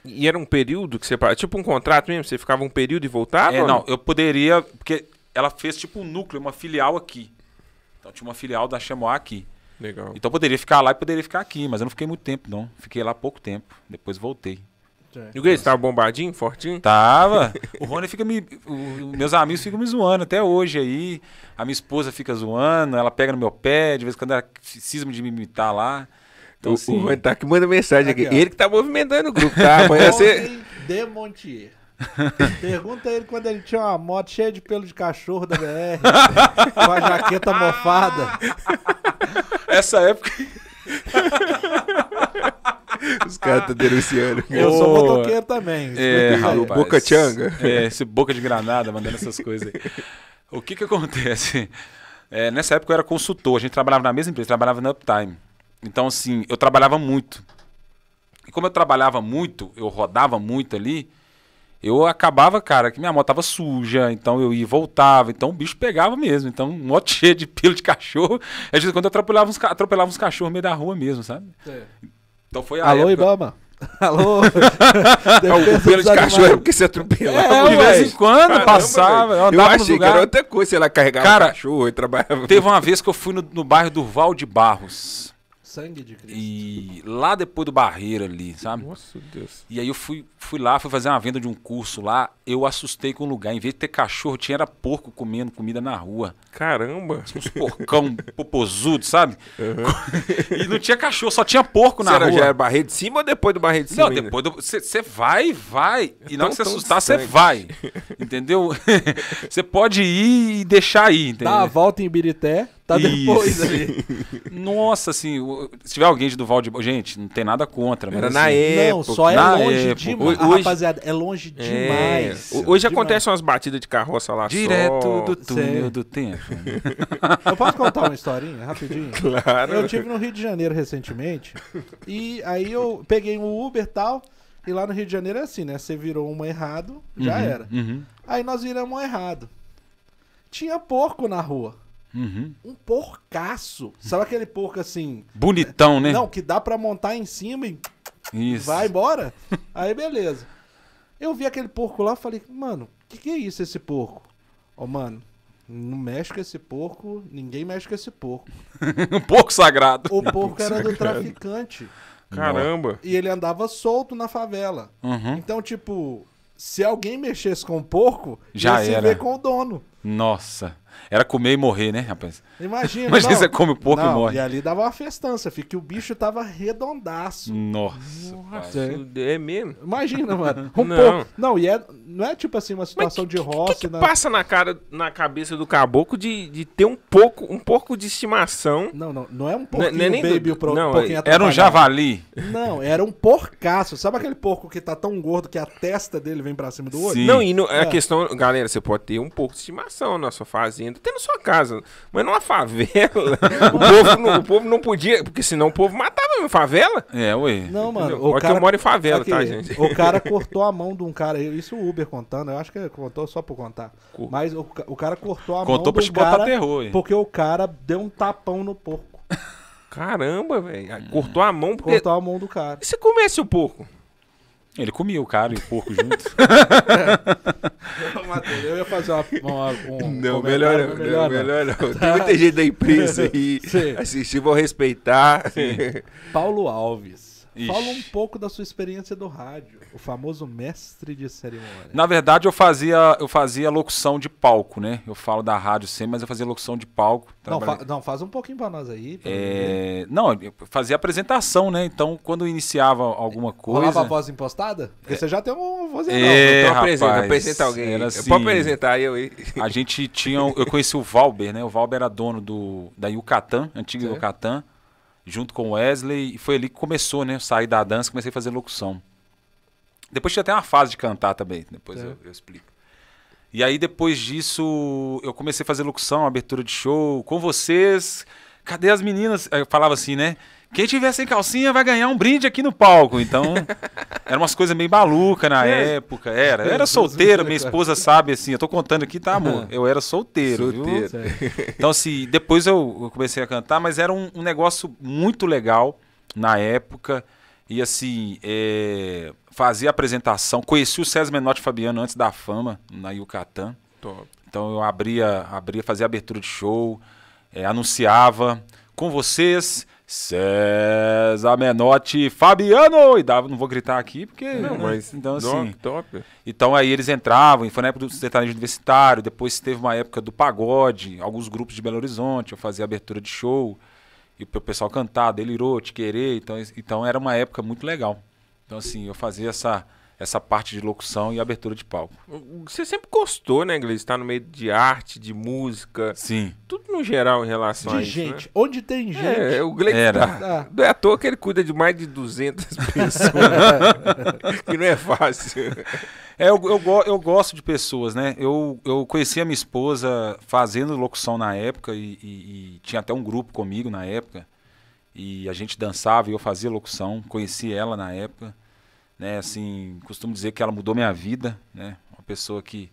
E era um período que você. Tipo um contrato mesmo? Você ficava um período e voltava? É, não? não, eu poderia. Porque ela fez tipo um núcleo, uma filial aqui. Então tinha uma filial da Chamoá aqui. Legal. Então eu poderia ficar lá e poderia ficar aqui, mas eu não fiquei muito tempo, não. Fiquei lá pouco tempo. Depois voltei. É. E o Grace tava bombadinho, fortinho? Tava. O Rony fica me. O, meus amigos ficam me zoando até hoje aí. A minha esposa fica zoando, ela pega no meu pé, de vez em quando ela cisma de me imitar lá. Então, o, assim, o Rony tá que manda mensagem aqui. aqui ele que tá movimentando o grupo, tá? Rony você. Pergunta ele quando ele tinha uma moto cheia de pelo de cachorro da BR, com a jaqueta mofada. Essa época. Os caras ah. tá denunciando. Eu sou motoqueiro também. É, rapaz, Boca Changa. É, esse Boca de Granada mandando essas coisas aí. O que que acontece? É, nessa época eu era consultor, a gente trabalhava na mesma empresa, trabalhava na Uptime. Então, assim, eu trabalhava muito. E como eu trabalhava muito, eu rodava muito ali, eu acabava, cara, que minha moto tava suja, então eu ia e voltava, então o bicho pegava mesmo. Então, moto cheia de pelo de cachorro. Às vezes, quando eu atropelava uns, atropelava uns cachorros no meio da rua mesmo, sabe? É. Então foi a Alô, época... Ibama. Alô? é, o pelo de cachorro é porque você atropela. É, de vez em quando Caramba, passava. Eu, eu achei que era outra coisa, sei lá, carregava Cara, cachorro e trabalhava. Teve uma vez que eu fui no, no bairro Val de Barros sangue de Cristo. E lá depois do Barreira ali, sabe? Nossa, Deus. E aí eu fui, fui lá, fui fazer uma venda de um curso lá, eu assustei com o lugar. Em vez de ter cachorro, tinha era porco comendo comida na rua. Caramba! Tinha uns porcão popozudo, sabe? Uhum. e não tinha cachorro, só tinha porco na Será, rua. Já era Barreira de cima ou depois do Barreira de cima? Não, ainda? depois Você vai, vai. E na hora então que você assustar, você vai. Entendeu? Você pode ir e deixar ir, entendeu? Dá a volta em Birité tá depois Isso. ali. Nossa, assim, se tiver alguém de Duval de Gente, não tem nada contra. Mas, Era assim, na época. Não, só é longe demais. Hoje- Rapaziada, é longe É. demais. Hoje Demais. acontecem umas batidas de carroça lá Direto só. do túnel Sério. do tempo. Eu posso contar uma historinha rapidinho? Claro. Eu tive no Rio de Janeiro recentemente e aí eu peguei um Uber e tal. E lá no Rio de Janeiro é assim, né? Você virou uma errado, já Uhum, era. uhum. Aí nós viramos um errado. Tinha porco na rua. Uhum. Um porcaço. Sabe aquele porco assim? Bonitão, né? Não, que dá para montar em cima e isso. vai embora. Aí beleza. Eu vi aquele porco lá e falei, mano, o que, que é isso esse porco? Ó, oh, mano, não mexe com esse porco, ninguém mexe com esse porco. um porco sagrado. O porco, era sagrado. do traficante. Caramba. E ele andava solto na favela. Uhum. Então, tipo, se alguém mexesse com o porco, já ia se ver com o dono. Nossa. Era comer e morrer, né, rapaz? Imagina. Imagina não, você come um pouco não, e morre. E ali dava uma festança, filho, que o bicho tava redondaço. Nossa. Nossa é. é. mesmo? Imagina, mano. Um não. pouco. Não, e é, não é tipo assim uma situação que, de roça. Que, que, né? passa na cara, na cabeça do caboclo de, de ter um pouco, um pouco de estimação. Não, não. Não é um é porquinho não, nem baby, do... pro, não, um pouquinho é. Era um javali. Não, era um porcaço. Sabe aquele porco que tá tão gordo que a testa dele vem pra cima do olho? Sim. Não, e no, é. a questão, galera, você pode ter um pouco de estimação na sua fase fazenda, até na sua casa, mas numa favela. o, povo não, o povo não podia, porque senão o povo matava em favela. É, ué. Não, mano. O cara, que eu moro em favela, tá, gente? O cara cortou a mão de um cara, isso o Uber contando, eu acho que contou só por contar. Cor... Mas o, o, cara cortou a contou mão. Contou pra te botar terror, Porque o cara deu um tapão no porco. Caramba, velho. Cortou a mão porque... Cortou a mão do cara. E se o porco? Ele comia o cara e o porco junto. eu, eu ia fazer uma. uma um não, melhor não, melhor não, melhor não. Tá. Tem muita gente da imprensa aí. Sim. Assistir, vou respeitar. Sim. Paulo Alves. Ixi. Fala um pouco da sua experiência do rádio, o famoso mestre de cerimônia. Na verdade, eu fazia, eu fazia locução de palco, né? Eu falo da rádio sempre, mas eu fazia locução de palco. Não, fa não faz um pouquinho para nós aí. Pra é... Não, eu fazia apresentação, né? Então, quando iniciava alguma coisa. Falava a voz impostada? Porque é... você já tem uma voz é, enorme. É, então, apresenta alguém. Era assim, eu posso assim. apresentar eu aí. A gente tinha. Eu conheci o Valber, né? O Valber era dono do, da Yucatán, antiga Sim. Yucatán junto com o Wesley, e foi ali que começou, né? Eu saí da dança e comecei a fazer locução. Depois tinha até uma fase de cantar também, depois é. eu, eu, explico. E aí depois disso, eu comecei a fazer locução, abertura de show, com vocês. Cadê as meninas? Eu falava assim, né? Quem tiver sem calcinha vai ganhar um brinde aqui no palco. Então, eram umas coisas meio malucas na é. época. Era. Eu era solteiro, né, minha esposa sabe assim. Eu tô contando aqui, tá, amor? Eu era solteiro, solteiro. É. Então, assim, depois eu comecei a cantar, mas era um, um negócio muito legal na época. E assim, é, fazia apresentação. Conheci o César Menotti Fabiano antes da fama, na Yucatán. Top. Então eu abria, abria, fazia abertura de show, é, anunciava com vocês César Menotti Fabiano! E dava, não vou gritar aqui, porque. Não, né? mas. Então, assim. top. Então aí eles entravam, foi na época do sertanejo universitário, depois teve uma época do pagode, alguns grupos de Belo Horizonte, eu fazia abertura de show, e o pessoal cantar, delirou, te querer. Então, então era uma época muito legal. Então, assim, eu fazia essa essa parte de locução e abertura de palco. Você sempre gostou, né, inglês? Estar tá no meio de arte, de música. Sim. Tudo no geral em relação de a gente, isso, gente. Né? Onde tem é, gente. É, o Gleice Era. Tá, ah. não é à toa que ele cuida de mais de 200 pessoas. que não é fácil. É, eu, eu, eu, gosto de pessoas, né? Eu, eu conheci a minha esposa fazendo locução na época e, e, e tinha até um grupo comigo na época. E a gente dançava e eu fazia locução. Conheci ela na época. Né, assim, costumo dizer que ela mudou minha vida, né? Uma pessoa que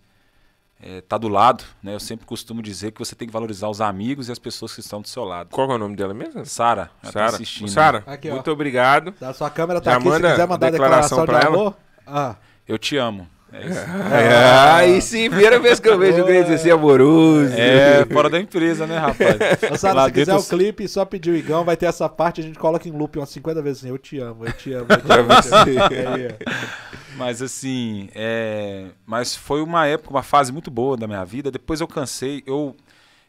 é, do lado, né? Eu sempre costumo dizer que você tem que valorizar os amigos e as pessoas que estão do seu lado. Qual é o nome dela mesmo? Sara. Tá Sara. Sara. Muito obrigado. A tá, sua câmera está aqui, manda se quiser mandar a declaração, declaração para ela. Ah. Eu te amo. É isso. Ah, e é, sim, primeira vez que eu vejo o Cleiton assim é. amoroso. É, fora da empresa, né, rapaz? se quiser o clipe, só pedir o Igão, vai ter essa parte, a gente coloca em loop umas 50 vezes assim, eu te amo, eu te amo, eu te amo. É, mas assim, é... mas foi uma época, uma fase muito boa da minha vida, depois eu cansei, eu...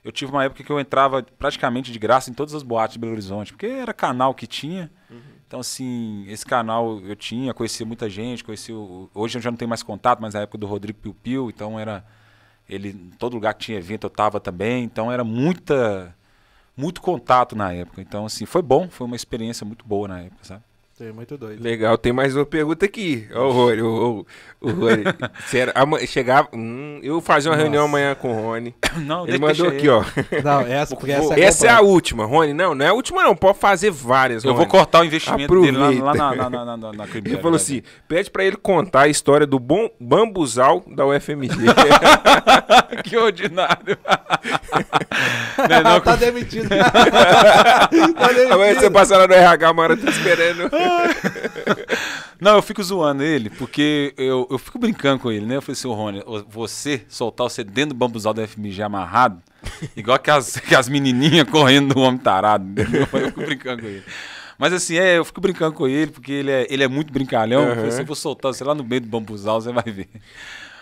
Eu tive uma época que eu entrava praticamente de graça em todas as boates de Belo Horizonte, porque era canal que tinha. Uhum. Então, assim, esse canal eu tinha, conhecia muita gente, conheci o, Hoje eu já não tenho mais contato, mas na época do Rodrigo Piu Piu, então era. Ele, em todo lugar que tinha evento eu estava também, então era muita. Muito contato na época. Então, assim, foi bom, foi uma experiência muito boa na época, sabe? muito doido. Legal, tem mais uma pergunta aqui. Ó, o Rony, o, Rony. chegava, hum, eu fazia uma Nossa. reunião amanhã com o Rony. Não, Ele mandou aqui, ó. Não, é essa, porque essa, é, essa é a última, Rony. Não, não é a última, não. Pode fazer várias. Eu Rony. vou cortar o investimento Aproveita. dele lá, lá na, na, na, na, na Ele falou assim: pede pra ele contar a história do bom bambuzal da UFMG. que ordinário. não, é não, tá, demitido. tá demitido. Amanhã você passa lá no RH, mano, tá esperando. Não, eu fico zoando ele, porque eu, eu fico brincando com ele, né? Eu falei assim, ô Rony, você soltar você dentro do bambuzal da FMG amarrado, igual que as, que as menininhas correndo do homem tarado, entendeu? Eu fico brincando com ele. Mas assim, é, eu fico brincando com ele, porque ele é, ele é muito brincalhão. Uhum. Eu falei, se assim, eu vou soltar você lá no meio do bambuzal, você vai ver.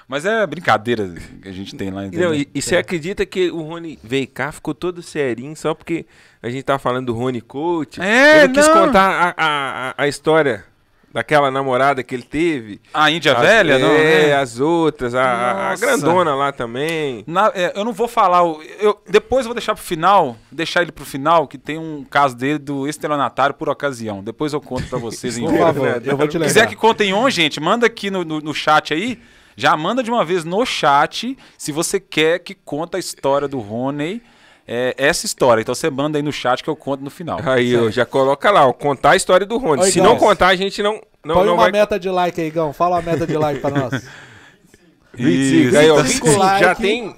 Mas é brincadeira que a gente tem lá. Entendeu? Não, e, e você é. acredita que o Rony veio cá, ficou todo serinho, só porque a gente tava falando do Rony Coach. É, ele não. quis contar a, a, a história daquela namorada que ele teve. A Índia as, Velha, é, não? É, né? as outras, a, a grandona lá também. Na, é, eu não vou falar, eu, depois eu vou deixar pro final, deixar ele pro final, que tem um caso dele do estelionatário por ocasião. Depois eu conto para vocês em Por favor, eu vou te lembrar. quiser que contem um, gente, manda aqui no, no, no chat aí. Já manda de uma vez no chat se você quer que conta a história do Rony é, é, essa história. Então você manda aí no chat que eu conto no final. Aí, ó, já coloca lá, ó, contar a história do Rony. Oi, Se não contar, a gente não. não Põe não uma vai... meta de like aí, Gão. Fala a meta de like pra nós. 25. Aí, ó, 25 já tem.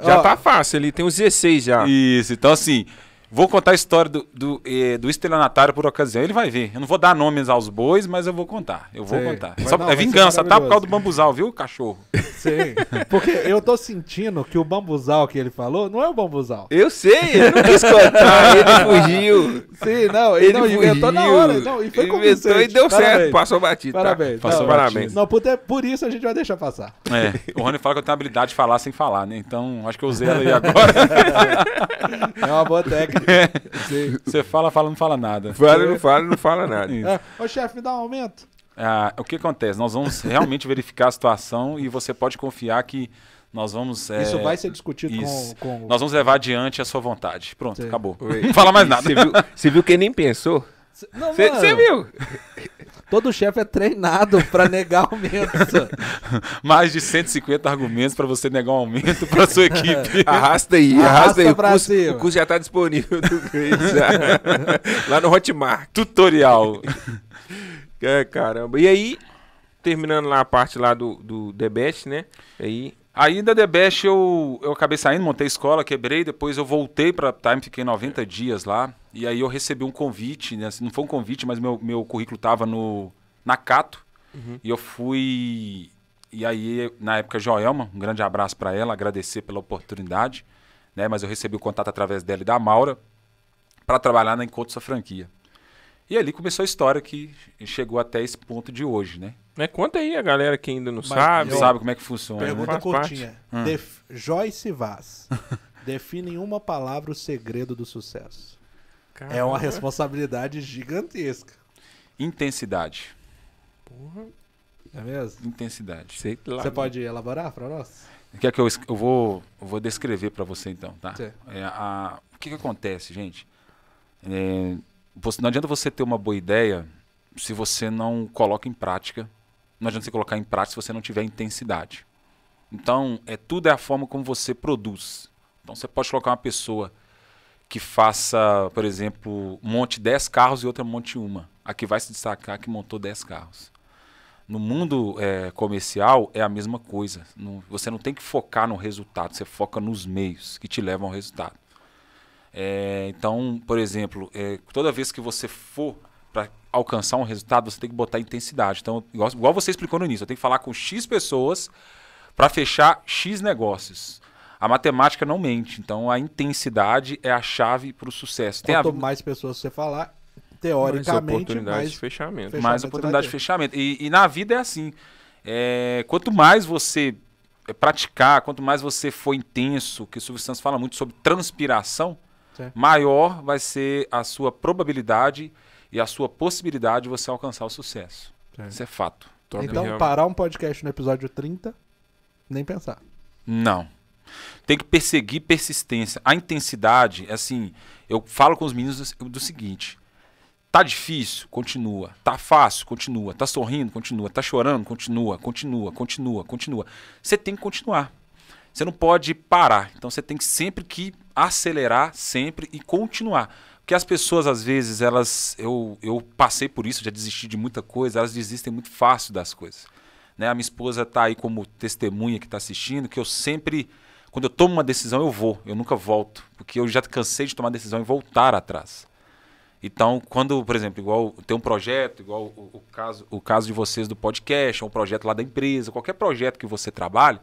Já tá fácil, ele tem uns 16 já. Isso, então assim. Vou contar a história do, do, eh, do estelionatário por ocasião. Ele vai ver. Eu não vou dar nomes aos bois, mas eu vou contar. Eu vou Sei. contar. Mas Só, não, é vingança, tá? Por causa do bambuzal, viu, cachorro? Sim. Porque eu tô sentindo que o bambuzal que ele falou não é o bambuzal. Eu sei, eu não quis contar, ele fugiu. Sim, não, ele, Ele não, inventou na hora. Não, e foi convincente. e deu Parabéns. certo, passou batido. tá? Parabéns. Passou não, parabéns. Não, por, é por isso a gente vai deixar passar. É, o Rony fala que eu tenho a habilidade de falar sem falar, né? Então, acho que eu usei ela aí agora. É uma boa Você fala, fala, não fala nada. Fala, não fala, não fala nada. É. Ô chefe, me dá um aumento. Ah, o que acontece? Nós vamos realmente verificar a situação e você pode confiar que nós vamos. É, isso vai ser discutido isso. Com, com. Nós vamos levar adiante a sua vontade. Pronto, Sim. acabou. Oi. Não fala mais nada. Você viu, você viu nem pensou? Você viu? Todo chefe é treinado para negar aumentos. Mais de 150 argumentos para você negar um aumento para sua equipe. arrasta aí, arrasta, arrasta aí. O curso, o curso, já está disponível lá no Hotmart. Tutorial. É, caramba. E aí, terminando lá a parte lá do, do The Best, né? Aí Aí da The Best eu, eu acabei saindo, montei escola, quebrei, depois eu voltei para Time, fiquei 90 dias lá. E aí eu recebi um convite, né? Assim, não foi um convite, mas meu, meu currículo estava no, na Cato. Uhum. E eu fui. E aí, na época, Joelma, um grande abraço para ela, agradecer pela oportunidade. Né? Mas eu recebi o contato através dela e da Maura para trabalhar na Encontro Sua Franquia. E ali começou a história que chegou até esse ponto de hoje, né? Mas conta aí a galera que ainda não Mas sabe. sabe como é que funciona. Né? Pergunta né? curtinha. Hum. Def... Joyce Vaz. Define em uma palavra o segredo do sucesso. Caramba. É uma responsabilidade gigantesca. Intensidade. Porra. É mesmo? Intensidade. Sei lá. Você né? pode elaborar para nós? Quer que eu, eu vou, eu vou descrever para você então, tá? É, a, o que, que acontece, gente? É, você, não adianta você ter uma boa ideia se você não coloca em prática. Não adianta você colocar em prática se você não tiver intensidade. Então, é tudo é a forma como você produz. Então, você pode colocar uma pessoa que faça, por exemplo, monte 10 carros e outra monte uma. A que vai se destacar que montou 10 carros. No mundo é, comercial é a mesma coisa. você não tem que focar no resultado, você foca nos meios que te levam ao resultado. É, então, por exemplo, é, toda vez que você for para alcançar um resultado, você tem que botar intensidade. Então, igual, igual você explicou no início, eu tenho que falar com X pessoas para fechar X negócios a matemática não mente. Então a intensidade é a chave para o sucesso. Tem Quanto a... mais pessoas você falar, teoricamente, mais oportunidade mais de fechamento. fechamento mais oportunidade de fechamento. E, e, na vida é assim. É, quanto mais você é, praticar, quanto mais você for intenso, que o Silvio Santos fala muito sobre transpiração, certo. maior vai ser a sua probabilidade e a sua possibilidade de você alcançar o sucesso. Certo. Isso é fato. então, parar um podcast no episódio 30, nem pensar. Não. Tem que perseguir persistência. A intensidade, é assim, eu falo com os meninos do, do seguinte: tá difícil? Continua. Tá fácil? Continua. Tá sorrindo? Continua. Tá chorando? Continua. Continua, continua, continua. Você tem que continuar. Você não pode parar. Então você tem que sempre que acelerar, sempre e continuar. Porque as pessoas, às vezes, elas. Eu, eu passei por isso, já desisti de muita coisa, elas desistem muito fácil das coisas. Né? A minha esposa está aí como testemunha que está assistindo, que eu sempre quando eu tomo uma decisão, eu vou, eu nunca volto, porque eu já cansei de tomar decisão e voltar atrás. Então, quando, por exemplo, igual tem um projeto, igual o, o caso, o caso de vocês do podcast, ou um projeto lá da empresa, qualquer projeto que você trabalhe,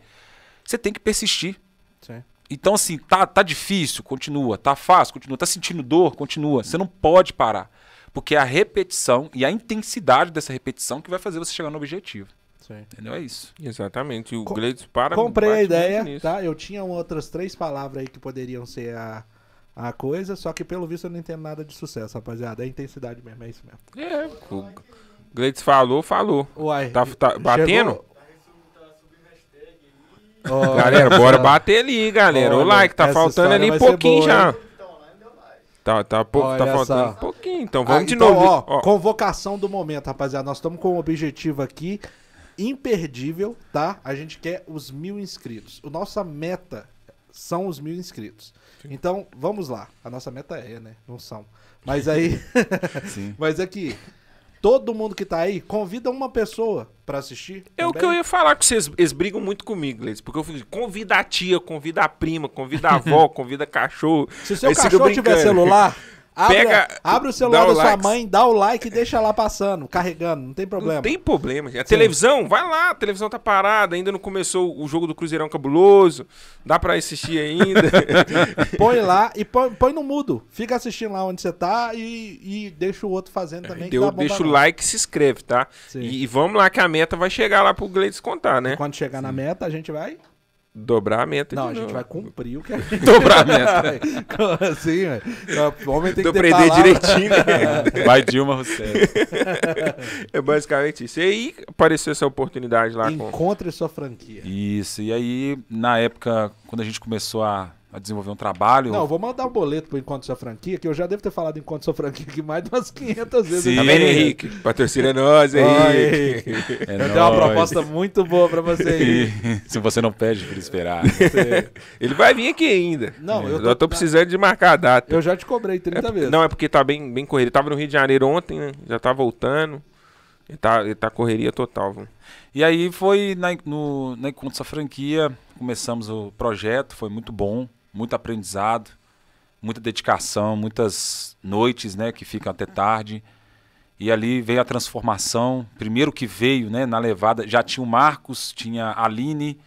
você tem que persistir. Sim. Então, assim, tá, tá difícil, continua. Tá fácil, continua. Tá sentindo dor, continua. Você não pode parar. Porque é a repetição e a intensidade dessa repetição que vai fazer você chegar no objetivo. Entendeu? É isso. Exatamente. o Com Gleides para. Comprei a ideia, tá? Eu tinha outras três palavras aí que poderiam ser a, a coisa, só que pelo visto eu não entendo nada de sucesso, rapaziada. É intensidade mesmo, é isso mesmo. É, o Gleides falou, falou. Uai. Tá, tá batendo? Oh, galera, bora bater ali, galera. Olha, o like, tá faltando ali um pouquinho boa, já. Hein? Tá, tá, pouco, tá faltando um pouquinho, então vamos ah, de então, novo. Ó, ó. Convocação do momento, rapaziada. Nós estamos com um objetivo aqui imperdível, tá? A gente quer os mil inscritos. A nossa meta são os mil inscritos. Sim. Então, vamos lá. A nossa meta é, né? Não são. Mas aí. Mas aqui. É todo mundo que tá aí, convida uma pessoa para assistir. É o que eu ia falar com vocês. Eles brigam muito comigo, Gleice. Porque eu fico, convida a tia, convida a prima, convida a avó, convida cachorro. Se o seu cachorro tiver celular, Abre, pega, abre o celular da sua likes. mãe, dá o like e deixa lá passando, carregando, não tem problema. Não tem problema. A Sim. televisão, vai lá, a televisão tá parada, ainda não começou o jogo do Cruzeirão Cabuloso, dá pra assistir ainda. põe lá e põe, põe, no mudo. Fica assistindo lá onde você tá e, e deixa o outro fazendo também. Deu, deixa o like e se inscreve, tá? E, e, vamos lá que a meta vai chegar lá pro Gleides contar, né? E quando chegar Sim. na meta, a gente vai Dobrar a meta. Não, a gente vai cumprir o que é. Dobrar a meta. Como assim, velho? O homem tem que ter direitinho, né? É. Vai Dilma Rousseff. é basicamente isso. E aí apareceu essa oportunidade lá Encontre com... sua franquia. Isso. E aí, na época, quando a gente começou a a desenvolver um trabalho. Não, vou mandar um boleto pro Enquanto Sua Franquia, que eu já devo ter falado Enquanto Sua Franquia aqui mais de umas 500 vezes. Sim, também, tá Henrique. Patrocina é nós, Henrique. Henrique. É eu tenho uma proposta muito boa para você, Henrique. Se você não pede para esperar. Ele vai vir aqui ainda. Não, eu, eu tô, precisando de marcar a data. Eu já te cobrei 30 é, vezes. Não, é porque tá bem, bem corrido. ele tava no Rio de Janeiro ontem, né? Já tá voltando. Ele tá, ele tá correria total, viu? E aí foi na, no, na Encontro Sua Franquia, começamos o projeto, foi muito bom muito aprendizado, muita dedicação, muitas noites, né, que ficam até tarde. E ali veio a transformação. Primeiro que veio, né, na levada, já tinha o Marcos, tinha a Aline.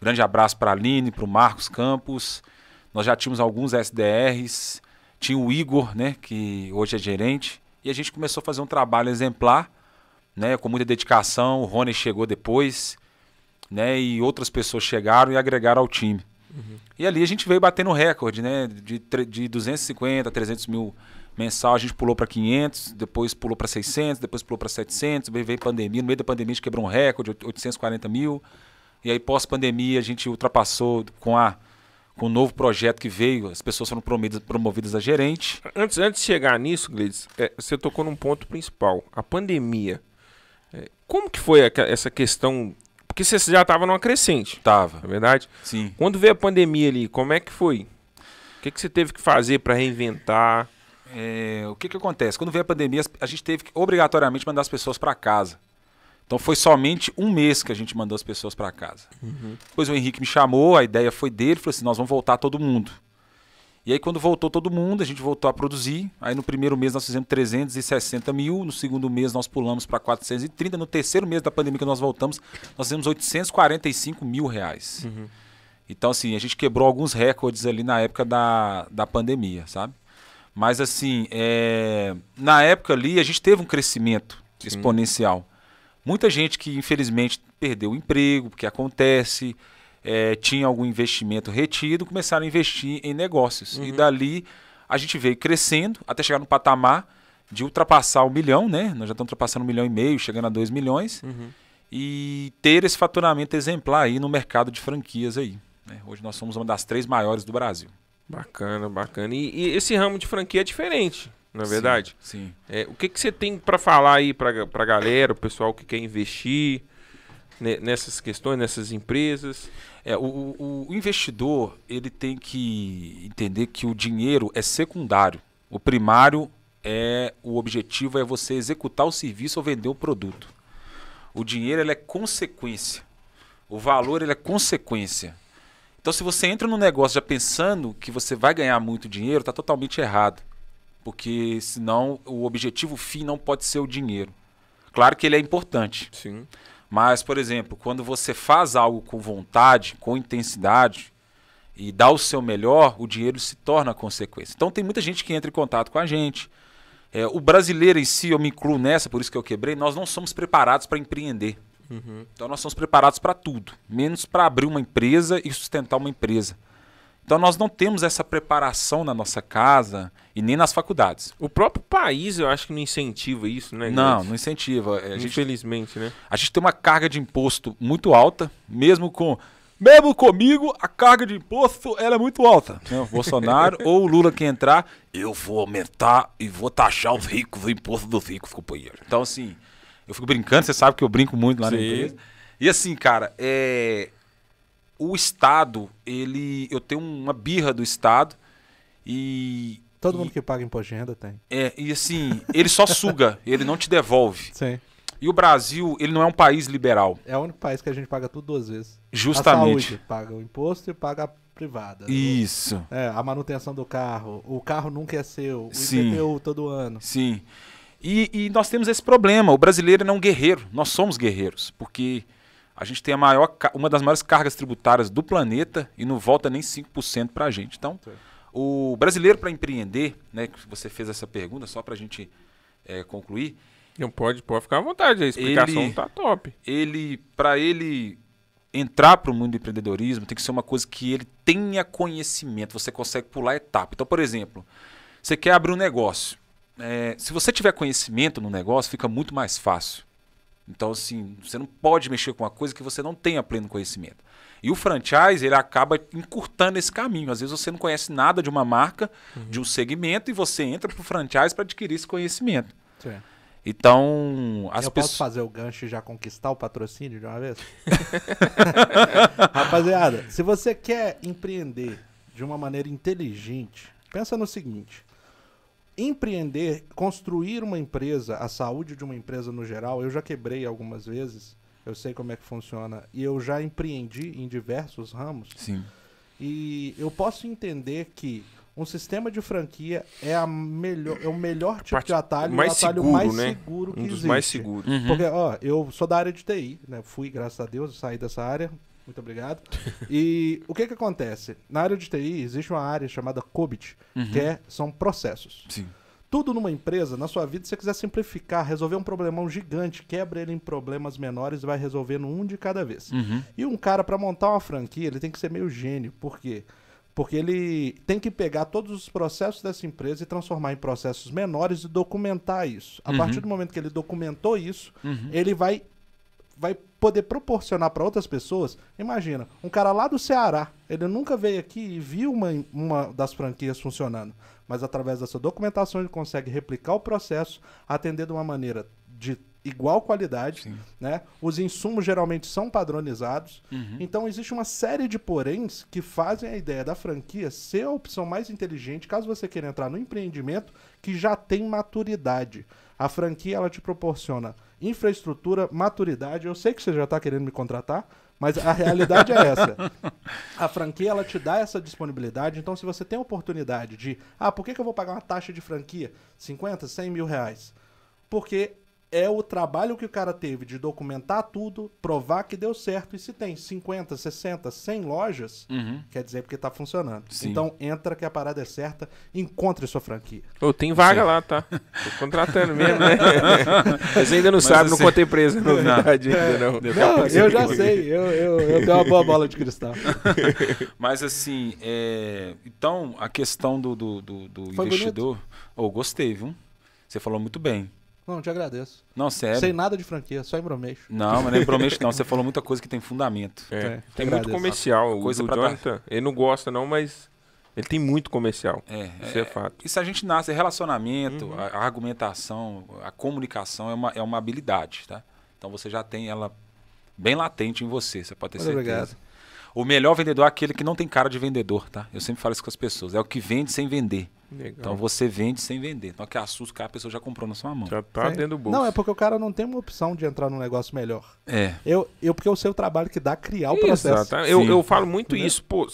Grande abraço para a Aline, para o Marcos Campos. Nós já tínhamos alguns SDRs. Tinha o Igor, né, que hoje é gerente. E a gente começou a fazer um trabalho exemplar, né, com muita dedicação. O Rony chegou depois, né, e outras pessoas chegaram e agregaram ao time. Uhum. E ali a gente veio batendo recorde, né? De, de 250, 300 mil mensal, a gente pulou para 500, depois pulou para 600, depois pulou para 700, veio pandemia, no meio da pandemia a gente quebrou um recorde, 840 mil. E aí pós-pandemia a gente ultrapassou com a com um novo projeto que veio, as pessoas foram promovidas, promovidas a gerente. Antes, antes de chegar nisso, Gleides, é, você tocou num ponto principal, a pandemia. É, como que foi a, essa questão porque você já estava numa crescente. Tava. é verdade? Sim. Quando veio a pandemia ali, como é que foi? O que, que você teve que fazer para reinventar? É, o que, que acontece? Quando veio a pandemia, a gente teve que obrigatoriamente mandar as pessoas para casa. Então foi somente um mês que a gente mandou as pessoas para casa. Uhum. Depois o Henrique me chamou, a ideia foi dele, falou assim: nós vamos voltar todo mundo. E aí, quando voltou todo mundo, a gente voltou a produzir. Aí, no primeiro mês, nós fizemos 360 mil. No segundo mês, nós pulamos para 430. No terceiro mês da pandemia que nós voltamos, nós fizemos 845 mil reais. Uhum. Então, assim, a gente quebrou alguns recordes ali na época da, da pandemia, sabe? Mas, assim, é... na época ali, a gente teve um crescimento Sim. exponencial. Muita gente que, infelizmente, perdeu o emprego, porque acontece é, algum investimento retido, começaram a investir em negócios. Uhum. E dali a gente veio crescendo até chegar no patamar de ultrapassar o milhão, né? Nós já estamos ultrapassando um milhão e meio, chegando a dois milhões. Uhum. E ter esse faturamento exemplar aí no mercado de franquias aí. Né? Hoje nós somos uma das três maiores do Brasil. Bacana, bacana. E, e esse ramo de franquia é diferente, na é verdade? Sim. É, o que, que você tem para falar aí para a galera, o pessoal que quer investir nessas questões, nessas empresas? É, o, o, investidor ele tem que entender que o dinheiro é secundário. O primário é o objetivo é você executar o serviço ou vender o produto. O dinheiro ele é consequência. O valor ele é consequência. Então, se você entra no negócio já pensando que você vai ganhar muito dinheiro, está totalmente errado. Porque senão o objetivo fim não pode ser o dinheiro. Claro que ele é importante. Sim. Mas, por exemplo, quando você faz algo com vontade, com intensidade e dá o seu melhor, o dinheiro se torna consequência. Então, tem muita gente que entra em contato com a gente. É, o brasileiro em si, eu me incluo nessa, por isso que eu quebrei, nós não somos preparados para empreender. Uhum. Então, nós somos preparados para tudo, menos para abrir uma empresa e sustentar uma empresa. Então nós não temos essa preparação na nossa casa e nem nas faculdades. O próprio país, eu acho que não incentiva isso, né? Não, não incentiva. A Infelizmente, gente, né? A gente tem uma carga de imposto muito alta, mesmo com mesmo comigo, a carga de imposto ela é muito alta. Né? O Bolsonaro ou o Lula que entrar, eu vou aumentar e vou taxar os ricos, o imposto dos ricos, companheiro. Então, assim, eu fico brincando, você sabe que eu brinco muito lá Sim. na empresa. E assim, cara, é, o Estado, ele. Eu tenho uma birra do Estado e. Todo e, mundo que paga imposto de renda tem. É, e assim, ele só suga, ele não te devolve. Sim. E o Brasil, ele não é um país liberal. É o único país que a gente paga tudo duas vezes. Justamente. A saúde, paga o imposto e paga a privada. Isso. é, a manutenção do carro. O carro nunca é seu. O Sim. IPTU todo ano. Sim. E, e, nós temos esse problema. O brasileiro não é um guerreiro. Nós somos guerreiros. Porque a gente tem a maior, uma das maiores cargas tributárias do planeta e não volta nem 5% para a gente. Então, o brasileiro para empreender, né, que você fez essa pergunta só para a gente é, concluir. Não pode, pode ficar à vontade, a explicação está top. Ele, para ele entrar para o mundo do empreendedorismo, tem que ser uma coisa que ele tenha conhecimento, você consegue pular etapa. Então, por exemplo, você quer abrir um negócio. É, se você tiver conhecimento no negócio, fica muito mais fácil. Então, assim, você não pode mexer com uma coisa que você não tenha pleno conhecimento. E o franchise, ele acaba encurtando esse caminho. Às vezes você não conhece nada de uma marca, uhum. de um segmento, e você entra para o franchise para adquirir esse conhecimento. Sim. Então, as Eu posso fazer o gancho e já conquistar o patrocínio de uma vez? Rapaziada, se você quer empreender de uma maneira inteligente, pensa no seguinte empreender, construir uma empresa, a saúde de uma empresa no geral, eu já quebrei algumas vezes, eu sei como é que funciona, e eu já empreendi em diversos ramos. Sim. E eu posso entender que um sistema de franquia é, a melhor, é o melhor tipo de atalho, mais o atalho seguro, mais né? seguro que um dos existe. mais seguros. Uhum. Porque, ó, eu sou da área de TI, né? Fui, graças a Deus, saí dessa área, muito obrigado. E o que que acontece? Na área de TI existe uma área chamada COBIT, uhum. que é, são processos. Sim. Tudo numa empresa, na sua vida, se você quiser simplificar, resolver um problemão gigante, quebra ele em problemas menores e vai resolvendo um de cada vez. Uhum. E um cara, para montar uma franquia, ele tem que ser meio gênio. Por quê? Porque ele tem que pegar todos os processos dessa empresa e transformar em processos menores e documentar isso. A uhum. partir do momento que ele documentou isso, uhum. ele vai vai poder proporcionar para outras pessoas. Imagina, um cara lá do Ceará, ele nunca veio aqui e viu uma, uma das franquias funcionando, mas através dessa documentação ele consegue replicar o processo, atender de uma maneira de igual qualidade, Sim. né? Os insumos geralmente são padronizados. Uhum. Então existe uma série de poréns que fazem a ideia da franquia ser a opção mais inteligente caso você queira entrar no empreendimento que já tem maturidade. A franquia ela te proporciona infraestrutura, maturidade. Eu sei que você já está querendo me contratar, mas a realidade é essa. A franquia ela te dá essa disponibilidade. Então, se você tem a oportunidade de, ah, por que, que eu vou pagar uma taxa de franquia 50, 100 mil reais? Porque é o trabalho que o cara teve de documentar tudo, provar que deu certo. E se tem 50, 60, 100 lojas, uhum. quer dizer porque tá funcionando. Sim. Então entra que a parada é certa, encontre sua franquia. Oh, tem vaga Sim. lá, tá? Tô contratando mesmo, né? Mas ainda não Mas sabe, não assim, contei preso na novidade é. ainda, não. não eu já sei, eu, eu, eu tenho uma boa bola de cristal. Mas assim, é... então a questão do, do, do, do investidor. Oh, gostei, viu? Você falou muito bem. Não, eu te agradeço. Não, sério. sem nada de franquia, só em embromeixo. Não, mas não é não. Você falou muita coisa que tem fundamento. É. é tem muito comercial. O coisa o Jonathan, é dar. ele não gosta não, mas ele tem muito comercial. É, isso é, é fato. Isso a gente nasce, é relacionamento, uhum. a, argumentação, a comunicação é uma, é uma habilidade, tá? Então você já tem ela bem latente em você, você pode ter muito certeza. Obrigado. O melhor vendedor é aquele que não tem cara de vendedor, tá? Eu sempre falo isso com as pessoas. É o que vende sem vender. Legal. Então você vende sem vender. Então que assusta, cara, a pessoa já comprou na sua mão. Já tá Sim. dentro do bolso. Não, é porque o cara não tem uma opção de entrar num negócio melhor. É. Eu, eu porque eu é sei o trabalho que dá criar o processo. Tá? Eu, eu falo muito Entendeu? Né? isso, pô.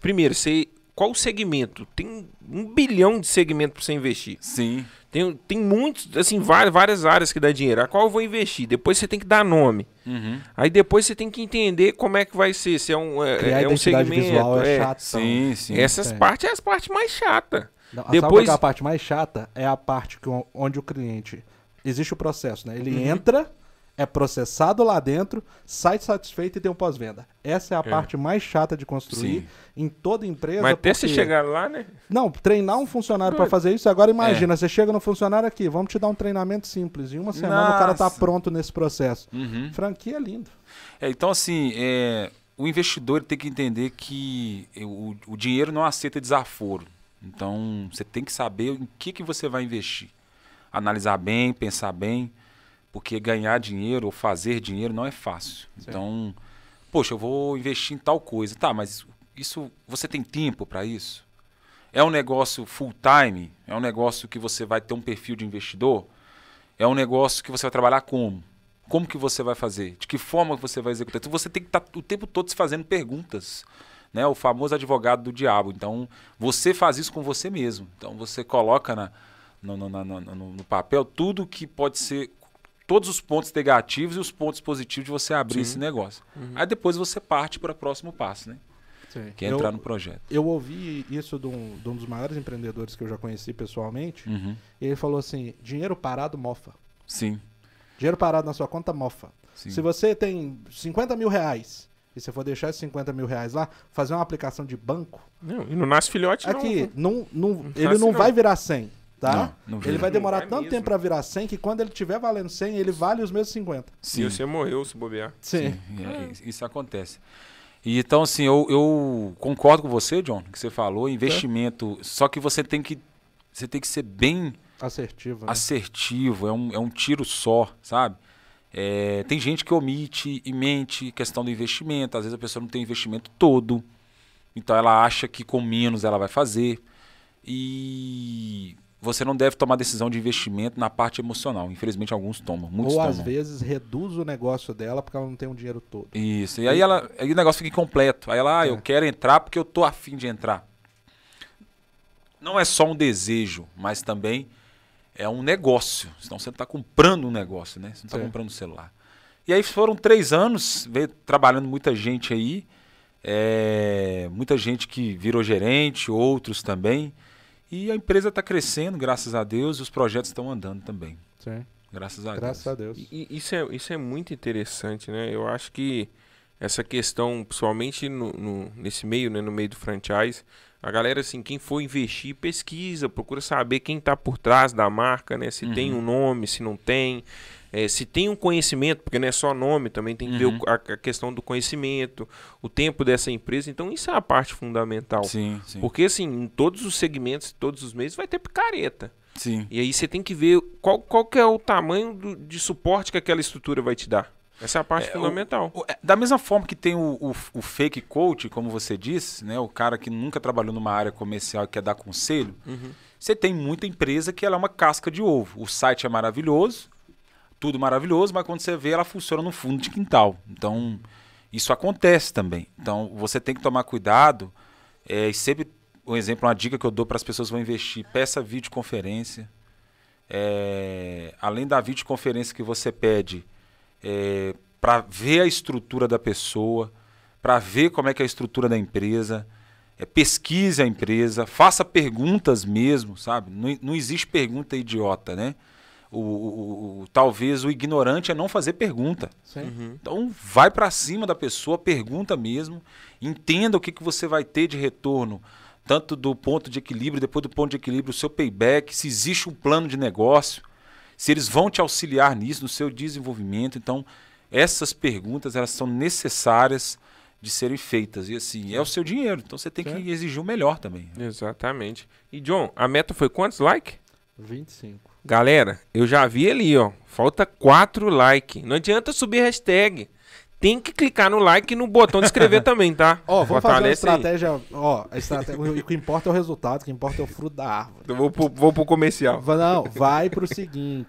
primeiro, você. Qual segmento? Tem um bilhão de segmentos para você investir. Sim. Tem, tem muitos, assim, várias, várias áreas que dá dinheiro. A qual eu vou investir? Depois você tem que dar nome. Uhum. Aí depois você tem que entender como é que vai ser. Se é um, é, é um segmento. Visual é, é chato. Então. Sim, sim. Essas é. partes é as partes mais chatas. Não, Depois... É a parte mais chata é a parte que, onde o cliente. Existe o processo, né? Ele uhum. entra, é processado lá dentro, sai satisfeito e tem um pós-venda. Essa é a é. parte mais chata de construir Sim. em toda empresa. Mas até porque... você chegar lá, né? Não, treinar um funcionário para fazer isso. Agora imagina, é. você chega no funcionário aqui, vamos te dar um treinamento simples. Em uma semana Nossa. o cara tá pronto nesse processo. Uhum. Franquia é lindo. É, então, assim, é, o investidor tem que entender que o, o dinheiro não aceita desaforo. Então, você tem que saber em que, que você vai investir. Analisar bem, pensar bem, porque ganhar dinheiro ou fazer dinheiro não é fácil. Sim. Então, poxa, eu vou investir em tal coisa. Tá, mas isso você tem tempo para isso? É um negócio full time? É um negócio que você vai ter um perfil de investidor? É um negócio que você vai trabalhar como? Como que você vai fazer? De que forma você vai executar? Então você tem que estar tá o tempo todo se fazendo perguntas né, o famoso advogado do diabo. Então, você faz isso com você mesmo. Então, você coloca na, no, no, no, no, papel tudo que pode ser, todos os pontos negativos e os pontos positivos de você abrir Sim. esse negócio. Uhum. Aí depois você parte para o próximo passo, né? Sim. Que é entrar eu, no projeto. Eu ouvi isso de um, de um, dos maiores empreendedores que eu já conheci pessoalmente. Uhum. E ele falou assim: dinheiro parado mofa. Sim. Dinheiro parado na sua conta mofa. Sim. Se você tem 50 mil reais e você for deixar esses 50 mil reais lá, fazer uma aplicação de banco. Não, e não nasce filhote, Aqui, é não. não, não ele não, não, vai virar 100, tá? Não, ele vai demorar vai tanto mesmo. tempo para virar 100 que quando ele tiver valendo 100, ele vale os mesmos 50. Sim. E você morreu se bobear. Sim. Sim. É. Isso acontece. então, assim, eu, eu, concordo com você, John, que você falou, tá. investimento. É. Só que você tem que, você tem que ser bem. Assertivo. Né? Assertivo, é um, é um tiro só, sabe? É, tem gente que omite e mente questão do investimento. Às vezes a pessoa não tem investimento todo. Então ela acha que com menos ela vai fazer. E você não deve tomar decisão de investimento na parte emocional. Infelizmente, alguns tomam. Muitos Ou tomam. às vezes reduz o negócio dela porque ela não tem o dinheiro todo. Isso. E aí, ela, aí o negócio fica incompleto. Aí ela, ah, é. eu quero entrar porque eu tô afim de entrar. Não é só um desejo, mas também é um negócio. Senão você está comprando um negócio, né? Você não está comprando um celular. E aí foram três anos, veio trabalhando muita gente aí, é, muita gente que virou gerente, outros também. E a empresa está crescendo, graças a Deus, e os projetos estão andando também. Sim. Graças a graças Deus. A Deus. E, isso, é, isso é muito interessante, né? Eu acho que essa questão, principalmente no, no nesse meio, né, no meio do franchise, a galera, assim, quem for investir, pesquisa, procura saber quem está por trás da marca, né? Se uhum. tem um uhum. nome, se não tem. É, se tem um conhecimento, porque não é só nome, também tem que uhum. ver o, uhum. a, a, questão do conhecimento, o tempo dessa empresa. Então, isso é a parte fundamental. Sim, sim. Porque, assim, em todos os segmentos, todos os meses, vai ter picareta. Sim. E aí você tem que ver qual, qual que é o tamanho do, de suporte que aquela estrutura vai te dar. Essa é a parte é, fundamental. O, o, é, da mesma forma que tem o, o, fake coach, como você disse, né? O cara que nunca trabalhou numa área comercial e quer dar conselho, uhum. você tem muita empresa que ela é uma casca de ovo. O site é maravilhoso, tudo maravilhoso, mas quando você vê, ela funciona no fundo de quintal. Então, isso acontece também. Então, você tem que tomar cuidado. É, e sempre, um exemplo, uma dica que eu dou para as pessoas que vão investir, peça videoconferência. É, além da videoconferência que você pede é, para ver a estrutura da pessoa, para ver como é que é a estrutura da empresa, é, pesquise a empresa, faça perguntas mesmo, sabe? Não, não existe pergunta idiota, né? O, o, o, talvez o ignorante é não fazer pergunta. Uhum. Então vai para cima da pessoa, pergunta mesmo, entenda o que, que você vai ter de retorno, tanto do ponto de equilíbrio, depois do ponto de equilíbrio, o seu payback, se existe um plano de negócio se eles vão te auxiliar nisso, no seu desenvolvimento. Então, essas perguntas elas são necessárias de serem feitas. E assim, é o seu dinheiro, então você tem certo. que exigir o melhor também. Exatamente. E John, a meta foi quantos likes? 25. Galera, eu já vi ali, ó. Falta 4 likes. Não adianta subir hashtag tem que clicar no like e no botão de inscrever também, tá? Ó, vamos Botar fazer uma estratégia. Aí. Ó, a estratégia, o que importa é o resultado, o que importa é o fruto da árvore. Eu vou pro, vou pro comercial. Não, vai pro seguinte.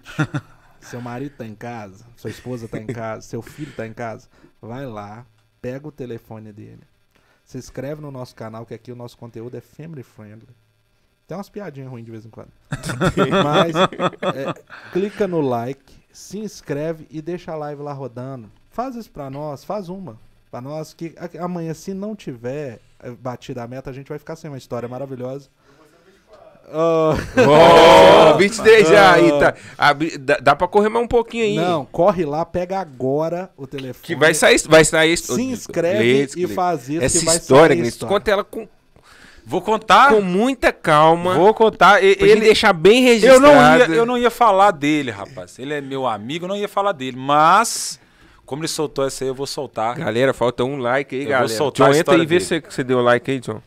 Seu marido tá em casa, sua esposa tá em casa, seu filho tá em casa. Vai lá, pega o telefone dele. Se inscreve no nosso canal, que aqui o nosso conteúdo é family friendly. Tem umas piadinhas ruins de vez em quando. Mas é, clica no like, se inscreve e deixa a live lá rodando. Faz isso para nós, faz uma. Para nós, que amanhã, se não tiver eh, batida a meta, a gente vai ficar sem uma história maravilhosa. Oh. oh 23 já aí, tá. Abri, ah, dá, dá pra correr mais um pouquinho aí. Não, corre lá, pega agora o telefone. Que vai sair, vai sair Se inscreve lê, e lê. faz isso. Essa história, sair história. conta ela com. Vou contar. Com muita calma. Vou contar. ele deixar bem registrado. Eu não, ia, eu não ia falar dele, rapaz. Ele é meu amigo, eu não ia falar dele. Mas como ele soltou essa aí, eu vou soltar. Galera, falta um like aí, eu galera. Vou soltar John, entra aí e vê se você deu like aí, John.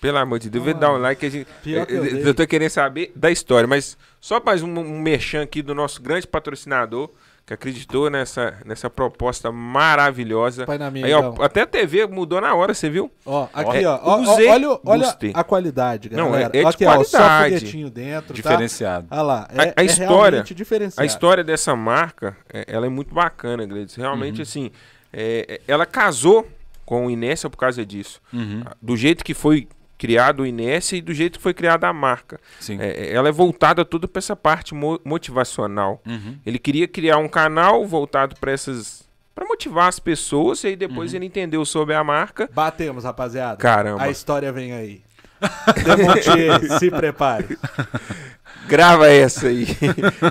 Pelo amor de Deus, ah, dá um like. A gente, eu, eu, eu tô querendo saber da história, mas só mais um, um merchan aqui do nosso grande patrocinador, que acreditou nessa, nessa proposta maravilhosa. Pai na minha, aí, ó, então. Até a TV mudou na hora, você viu? Ó, aqui, ó. ó é, olha, olha a qualidade, galera. Não, é, é aqui, qualidade. Ó, só dentro, tá? Diferenciado. Tá? lá, é, a, a é história, A história dessa marca, é, ela é muito bacana, Gleides. Realmente, uhum. assim, ela casou com o Inésio por causa disso. Uhum. Do jeito que foi criado o Inés e do jeito que foi criada a marca. É, é, ela é voltada tudo para essa parte mo motivacional. Uhum. Ele queria criar um canal voltado para essas para motivar as pessoas e aí depois uhum. ele entendeu sobre a marca. Batemos, rapaziada. Caramba. A história vem aí. se prepare. Grava essa aí.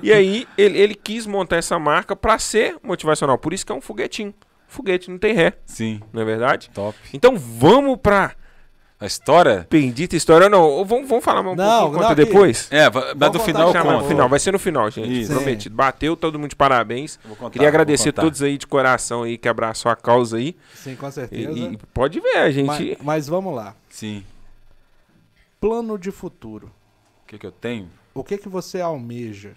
e aí ele, ele quis montar essa marca para ser motivacional. Por isso que é um foguetinho. Foguete não tem ré. Sim. Não é verdade? Top. Então vamos para a história? Bendita história, não. Vamos, vamos falar um não, depois? É, mas do final conta. final, vai ser no final, gente. Isso. Prometido. Bateu, todo mundo de parabéns. Contar, Queria agradecer todos aí de coração aí que abraçou a causa aí. Sim, com certeza. E, e pode ver, a gente. Mas, mas, vamos lá. Sim. Plano de futuro. O que, que eu tenho? O que, que você almeja?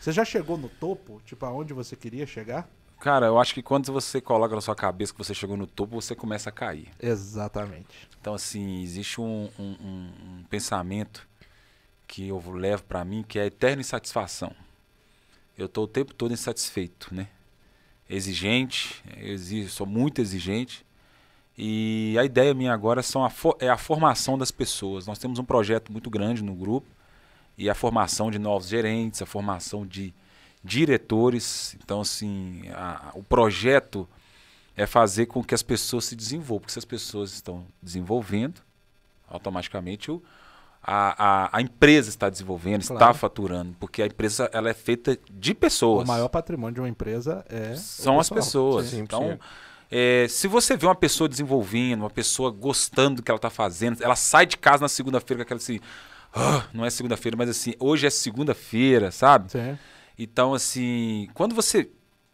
Você já chegou no topo? Tipo, aonde você queria chegar? Cara, eu acho que quando você coloca na sua cabeça que você chegou no topo, você começa a cair. Exatamente. Então, assim, existe um, um, um pensamento que eu levo para mim que é a eterna insatisfação. Eu estou o tempo todo insatisfeito, né? Exigente, exijo, sou muito exigente. E a ideia minha agora são a é a formação das pessoas. Nós temos um projeto muito grande no grupo e a formação de novos gerentes, a formação de diretores. Então, assim, a, o projeto é fazer com que as pessoas se desenvolvam. Porque se as pessoas estão desenvolvendo, automaticamente o, a, a, a, empresa está desenvolvendo, claro. está faturando, porque a empresa ela é feita de pessoas. O maior patrimônio de uma empresa é são as pessoas. Sim, então, é, se você vê uma pessoa desenvolvendo, uma pessoa gostando do que ela está fazendo, ela sai de casa na segunda-feira com aquela assim, ah, não é segunda-feira, mas assim, hoje é segunda-feira, sabe? Sim. Então, assim, quando você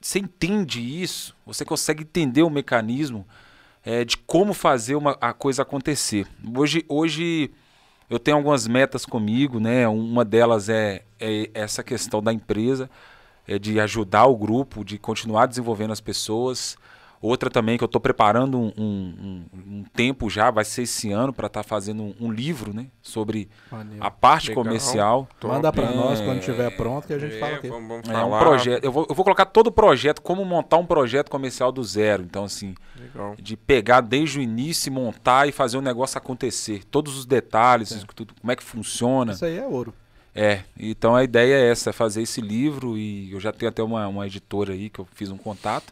você entende isso, você consegue entender o mecanismo é, de como fazer uma, a coisa acontecer. Hoje, hoje eu tenho algumas metas comigo, né? Uma delas é, é essa questão da empresa, é de ajudar o grupo, de continuar desenvolvendo as pessoas. Outra também que eu estou preparando um, um, um, tempo já, vai ser esse ano, para estar tá fazendo um, um, livro, né? Sobre Valeu. a parte Legal. comercial. Top. Manda para é, nós quando estiver pronto, que a gente é, fala aqui. Vamos, vamos É um projeto. Eu vou, eu vou colocar todo o projeto, como montar um projeto comercial do zero. Então, assim, Legal. de pegar desde o início, montar e fazer o negócio acontecer. Todos os detalhes, é. tudo, como é que funciona. Isso aí é ouro. É, então a ideia é essa, é fazer esse livro e eu já tenho até uma, uma editora aí que eu fiz um contato.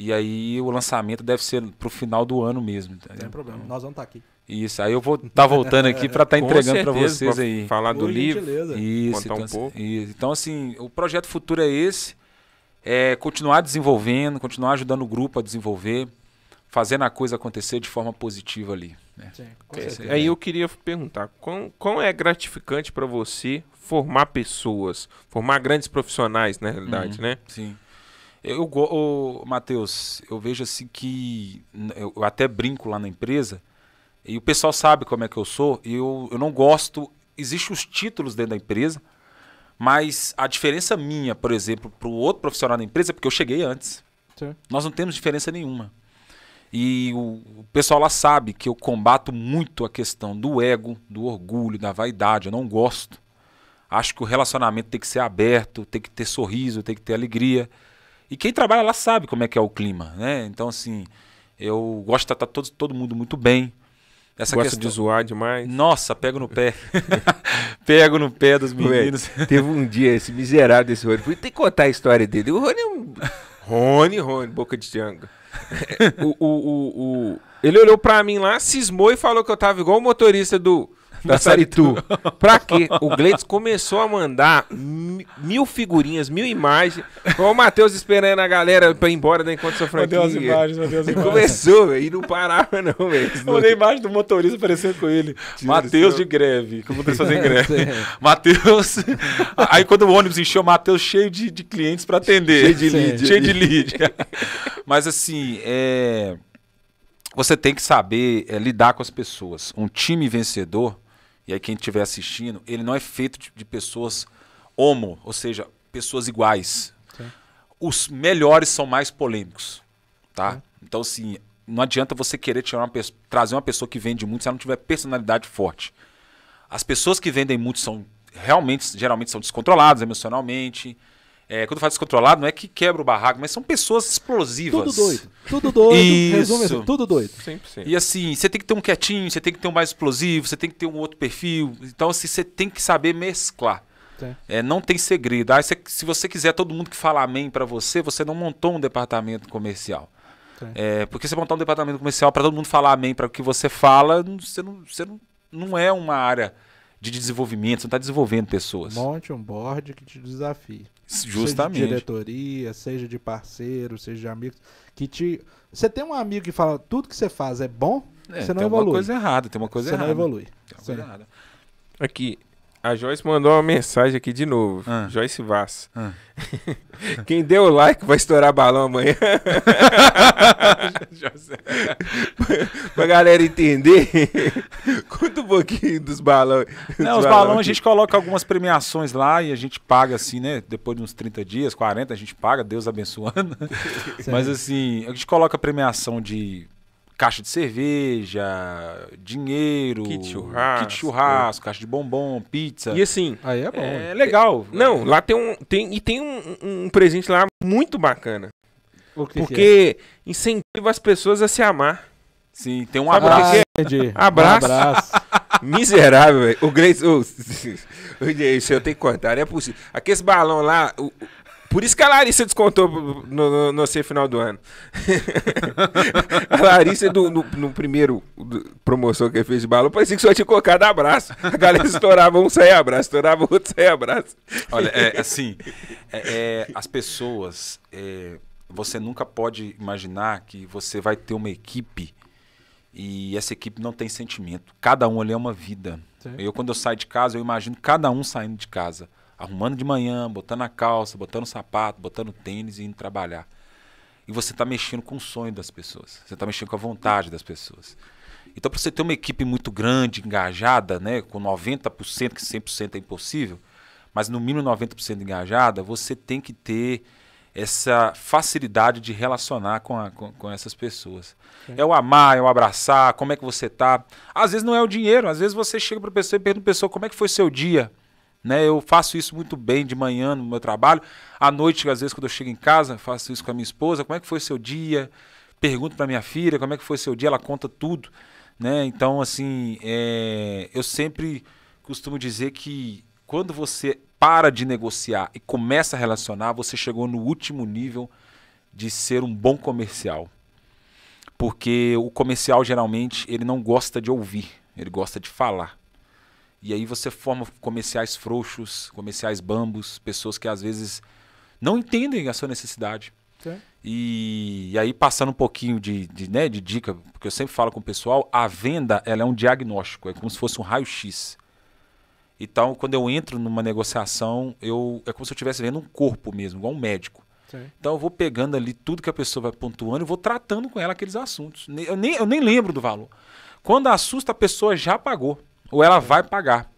E aí o lançamento deve ser pro final do ano mesmo. Não tem problema, então, nós vamos estar tá aqui. Isso, aí eu vou estar tá voltando aqui para estar tá entregando para vocês pra aí. Falar do livro, gentileza. isso, contar então, um pouco. Isso. Então, assim, o projeto futuro é esse. É continuar desenvolvendo, continuar ajudando o grupo a desenvolver, fazendo a coisa acontecer de forma positiva ali. Né? Sim, é certeza. aí eu queria perguntar, quão, quão é gratificante para você formar pessoas, formar grandes profissionais, na realidade, uhum, né? Sim. Eu, Matheus, eu vejo assim que. Eu, eu até brinco lá na empresa, e o pessoal sabe como é que eu sou, e eu, eu não gosto. Existem os títulos dentro da empresa, mas a diferença minha, por exemplo, para o outro profissional da empresa é porque eu cheguei antes. Sim. Nós não temos diferença nenhuma. E o, o, pessoal lá sabe que eu combato muito a questão do ego, do orgulho, da vaidade. Eu não gosto. Acho que o relacionamento tem que ser aberto, tem que ter sorriso, tem que ter alegria. E quem trabalha lá sabe como é que é o clima, né? Então, assim, eu gosto de tratar todo, todo mundo muito bem. Essa Gosta questão... de zoar demais. Nossa, pego no pé. pego no pé dos meninos. Ué, teve um dia, esse miserável desse Rony, tem que contar a história dele. O Rony é um... Rony, Rony, boca de Django. o, o, o, o, Ele olhou pra mim lá, cismou e falou que eu tava igual o motorista do da Saritu. pra quê? O Gleitz começou a mandar mil figurinhas, mil imagens. Com o Matheus esperando a galera pra ir embora da né, Encontro São Franquinho. Mandei umas imagens, mandei umas imagens. Começou, e não parava não, velho. Mandei imagem do motorista aparecendo com ele. Matheus de greve, como eu vou fazer greve. Matheus... Aí quando o ônibus encheu, o Matheus cheio de, de clientes pra atender. Cheio de lead. Cheio de lead. Mas assim, é você tem que saber é, lidar com as pessoas. Um time vencedor, e aí quem estiver assistindo, ele não é feito de, pessoas homo, ou seja, pessoas iguais. Tá. Os melhores são mais polêmicos, tá? tá? Então, assim, não adianta você querer tirar uma trazer uma pessoa que vende muito se ela não tiver personalidade forte. As pessoas que vendem muito são realmente, geralmente são descontroladas emocionalmente, é, quando faz descontrolado, não é que quebra o barraco, mas são pessoas explosivas. Tudo doido. Tudo doido. Isso. Assim, tudo doido. 100%. E assim, você tem que ter um quietinho, você tem que ter um mais explosivo, você tem que ter um outro perfil. Então, assim, você tem que saber mesclar. É. não tem segredo. Ah, cê, se você quiser todo mundo que fala amém para você, você não montou um departamento comercial. É. É, porque você montar um departamento comercial para todo mundo falar amém para o que você fala, você não, você não, não é uma área de desenvolvimento, você não está desenvolvendo pessoas. Monte um board que te desafie. Justamente. Seja de diretoria, seja de parceiro, seja de amigo, Que te. Você tem um amigo que fala tudo que você faz é bom, é, você não tem evolui. Tem uma coisa errada, tem uma coisa você errada. Não evolui. Tem uma coisa errada. Aqui, a Joyce mandou uma mensagem aqui de novo. Ah. Joyce Vaz. Ah. Quem deu o like vai estourar balão amanhã. pra galera entender, conta um pouquinho dos balões. Não, dos os balões a gente coloca algumas premiações lá e a gente paga assim, né? Depois de uns 30 dias, 40, a gente paga, Deus abençoando. Mas assim, a gente coloca premiação de caixa de cerveja, dinheiro, kit churrasco, kit churrasco caixa de bombom, pizza. E assim. Aí é bom. É legal. É, não, lá tem um. Tem, e tem um, um presente lá muito bacana. Que porque que é? incentiva as pessoas a se amar. Sim, tem um abraço. Abraço. abraço. Um abraço. Miserável, velho. O Grace. O, o, eu tenho que cortar, não é possível. Aquele balão lá. O, por isso que a Larissa descontou no, no, no C final do ano. a Larissa, do, no, no primeiro do, promoção que fez de balão, parecia que só tinha colocado abraço. A galera estourava um, saia abraço, estourava outro, saia abraço. Olha, é, assim, é, é, as pessoas, é, você nunca pode imaginar que você vai ter uma equipe e essa equipe não tem sentimento. Cada um ali é uma vida. Sim. Eu, quando eu saio de casa, eu imagino cada um saindo de casa arrumando de manhã, botando a calça, botando o sapato, botando o tênis e indo trabalhar. E você está mexendo com o sonho das pessoas, você está mexendo com a vontade das pessoas. Então, para você ter uma equipe muito grande, engajada, né, com 90%, que 100% é impossível, mas no mínimo 90% engajada, você tem que ter essa facilidade de relacionar com, a, com, com, essas pessoas. Sim. É o amar, é o abraçar, como é que você tá. Às vezes não é o dinheiro, às vezes você chega para a pessoa e pergunta para pessoa como é que foi seu dia. Né? Eu faço isso muito bem de manhã no meu trabalho. À noite, às vezes, quando eu chego em casa, faço isso com a minha esposa. Como é que foi seu dia? Pergunto para minha filha como é que foi seu dia. Ela conta tudo. Né? Então, assim, é... eu sempre costumo dizer que quando você para de negociar e começa a relacionar, você chegou no último nível de ser um bom comercial. Porque o comercial geralmente ele não gosta de ouvir, ele gosta de falar. E aí você forma comerciais frouxos, comerciais bambos, pessoas que às vezes não entendem a sua necessidade. E, e, aí, passando um pouquinho de, de, né, de dica, porque eu sempre falo com o pessoal, a venda ela é um diagnóstico, é como se fosse um raio-x. Então, quando eu entro numa negociação, eu é como se eu estivesse vendo um corpo mesmo, igual um médico. Sim. Então, eu vou pegando ali tudo que a pessoa vai pontuando e vou tratando com ela aqueles assuntos. Eu nem, eu nem lembro do valor. Quando assusta, a pessoa já pagou ou ela vai pagar.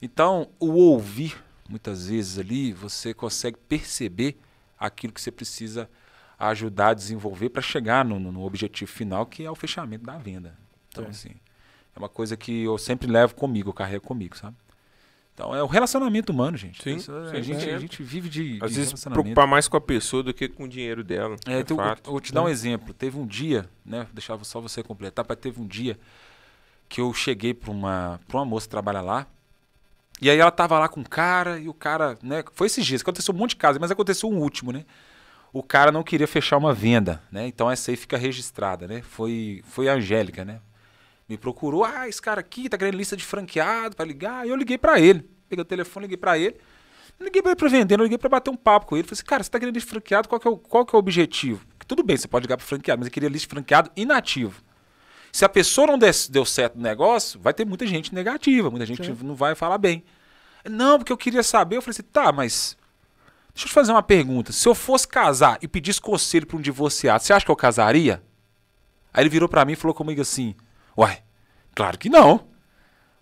Então, o ouvir, muitas vezes ali, você consegue perceber aquilo que você precisa ajudar a desenvolver para chegar no, no, objetivo final, que é o fechamento da venda. Então, Sim. assim, é uma coisa que eu sempre levo comigo, eu carrego comigo, sabe? Então é o relacionamento humano, gente. Sim, Isso, é, sim a, gente, é. a gente vive de. Às de vezes preocupar mais com a pessoa do que com o dinheiro dela. É, é então, eu, eu, te né? dar um exemplo. Teve um dia, né? Deixava só você completar, mas teve um dia que eu cheguei para uma, uma moça que trabalha lá. E aí ela tava lá com o cara, e o cara, né? Foi esses dias, aconteceu um monte de casos, mas aconteceu um último, né? O cara não queria fechar uma venda, né? Então essa aí fica registrada, né? Foi, foi a Angélica, né? Me procurou, ah, esse cara aqui tá querendo lista de franqueado para ligar. E eu liguei para ele. Peguei o telefone, liguei para ele. Não liguei para ele vender, não liguei para bater um papo com ele. Falei assim, cara, você tá querendo lista de franqueado, qual que é o, qual que é o objetivo? Porque tudo bem, você pode ligar para franqueado, mas eu queria lista de franqueado inativo. Se a pessoa não deu certo no negócio, vai ter muita gente negativa, muita gente Sim. não vai falar bem. Não, porque eu queria saber. Eu falei assim, tá, mas deixa eu te fazer uma pergunta. Se eu fosse casar e pedisse conselho para um divorciado, você acha que eu casaria? Aí ele virou para mim e falou comigo assim, uai, claro que não.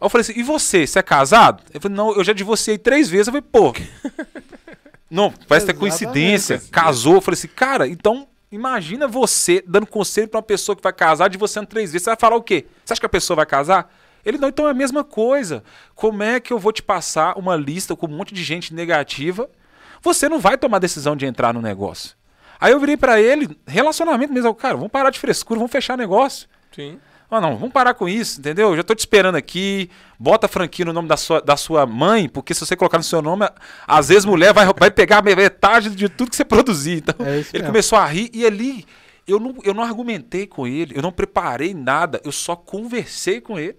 Aí eu falei assim, e você, você é casado? Ele falou, não, eu já divorciei três vezes. Eu falei, pô... Não, parece Exatamente. ter coincidência. Casou. Eu falei assim, cara, então Imagina você dando conselho para uma pessoa que vai casar, de divorciando três vezes. Você vai falar o quê? Você acha que a pessoa vai casar? Ele não, então é a mesma coisa. Como é que eu vou te passar uma lista com um monte de gente negativa? Você não vai tomar decisão de entrar no negócio. Aí eu virei para ele, relacionamento mesmo, cara, vamos parar de frescura, vamos fechar negócio. Sim. Mas não, vamos parar com isso, entendeu? já tô te esperando aqui. Bota franquia no nome da sua, da sua mãe, porque se você colocar no seu nome, às vezes mulher vai, vai pegar metade de tudo que você produzir. Então, é ele mesmo. começou a rir e ali eu não, eu não argumentei com ele, eu não preparei nada, eu só conversei com ele.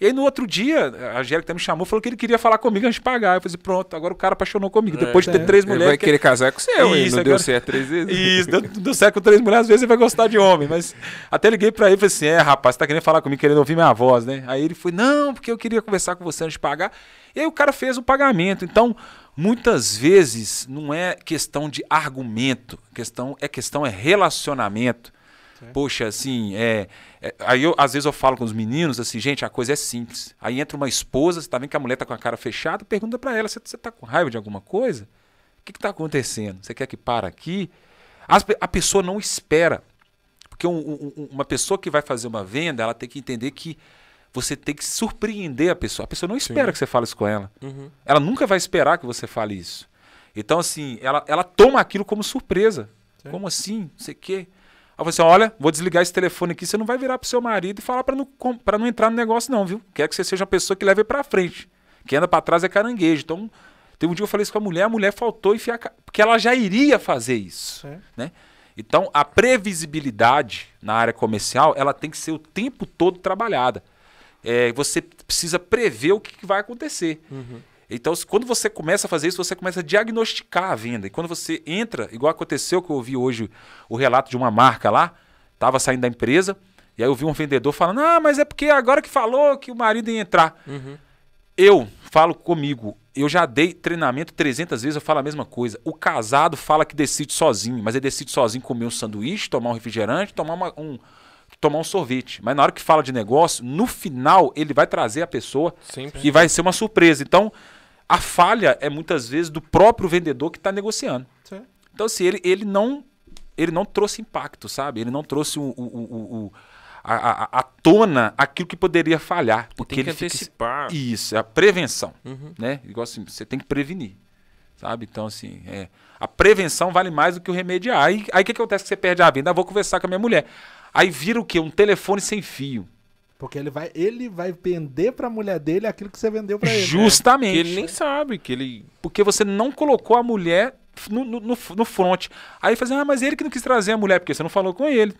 E aí no outro dia, a Angélica me chamou, falou que ele queria falar comigo antes de pagar. Eu falei assim, pronto, agora o cara apaixonou comigo. É, Depois de ter é. três mulheres. Ele vai querer casar com você, isso, não agora... deu certo três vezes. Isso, deu, deu certo com três mulheres, às vezes ele vai gostar de homem. Mas até liguei pra ele e falei assim: é, rapaz, você tá querendo falar comigo, querendo ouvir minha voz, né? Aí ele foi, não, porque eu queria conversar com você antes de pagar. E aí o cara fez o pagamento. Então, muitas vezes não é questão de argumento, questão é questão é relacionamento. É. Poxa, assim, é, é, aí eu, às vezes eu falo com os meninos assim, gente, a coisa é simples. Aí entra uma esposa, você tá vendo que a mulher tá com a cara fechada, pergunta para ela, você tá com raiva de alguma coisa? O que, que tá acontecendo? Você quer que para aqui? As, a pessoa não espera. Porque um, um, uma pessoa que vai fazer uma venda, ela tem que entender que você tem que surpreender a pessoa. A pessoa não espera Sim. que você fale isso com ela. Uhum. Ela nunca vai esperar que você fale isso. Então, assim, ela, ela toma aquilo como surpresa. Sim. Como assim? Não sei o quê. Ela falou assim: olha, vou desligar esse telefone aqui, você não vai virar pro seu marido e falar para não, pra não entrar no negócio, não, viu? Quer que você seja uma pessoa que leve para frente. Quem anda para trás é caranguejo. Então, tem um dia eu falei isso com a mulher, a mulher faltou enfiar. Porque ela já iria fazer isso. É. Né? Então, a previsibilidade na área comercial, ela tem que ser o tempo todo trabalhada. É, você precisa prever o que, vai acontecer. Uhum. Então, quando você começa a fazer isso, você começa a diagnosticar a venda. E quando você entra, igual aconteceu que eu ouvi hoje o relato de uma marca lá, estava saindo da empresa, e aí eu vi um vendedor falando: Ah, mas é porque agora que falou que o marido ia entrar. Uhum. Eu falo comigo, eu já dei treinamento 300 vezes, eu falo a mesma coisa. O casado fala que decide sozinho, mas ele decide sozinho comer um sanduíche, tomar um refrigerante, tomar uma, um, tomar um sorvete. Mas na hora que fala de negócio, no final ele vai trazer a pessoa Sempre. e vai ser uma surpresa. Então, a falha é muitas vezes do próprio vendedor que está negociando. Sim. Então, assim, ele, ele, não, ele não trouxe impacto, sabe? Ele não trouxe o, o, o, o a, a, a, tona aquilo que poderia falhar. Porque tem que ele antecipar. Fica... Isso, é a prevenção. Uhum. Né? Igual assim, você tem que prevenir. Sabe? Então, assim, é... a prevenção vale mais do que o remediar. Aí o que, que acontece que você perde a venda? Ah, vou conversar com a minha mulher. Aí vira o quê? Um telefone sem fio. Porque ele vai, ele vai vender pra mulher dele aquilo que você vendeu pra ele. Justamente. Né? ele nem sabe que ele. Porque você não colocou a mulher no, no, no front. Aí assim, ah, mas ele que não quis trazer a mulher, porque você não falou com ele.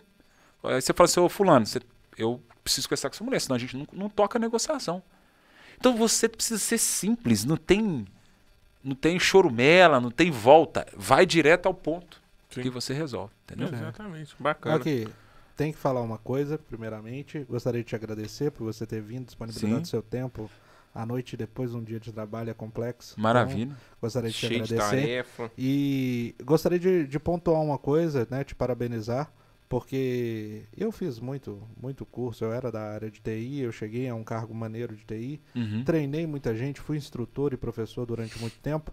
Aí você fala assim, ô fulano, você, eu preciso conversar com essa mulher, senão a gente não, não toca a negociação. Então você precisa ser simples, não tem. Não tem chorumela, não tem volta. Vai direto ao ponto Sim. que você resolve. Entendeu? Exatamente, bacana. Okay. Tem que falar uma coisa, primeiramente. Gostaria de te agradecer por você ter vindo, disponibilizado seu tempo. à noite depois um dia de trabalho é complexo. Então Maravilha. Então, gostaria de te Cheio agradecer. De tarefa. E gostaria de, de pontuar uma coisa, né? Te parabenizar porque eu fiz muito, muito curso, eu era da área de TI, eu cheguei a um cargo maneiro de TI, uhum. treinei muita gente, fui instrutor e professor durante muito tempo,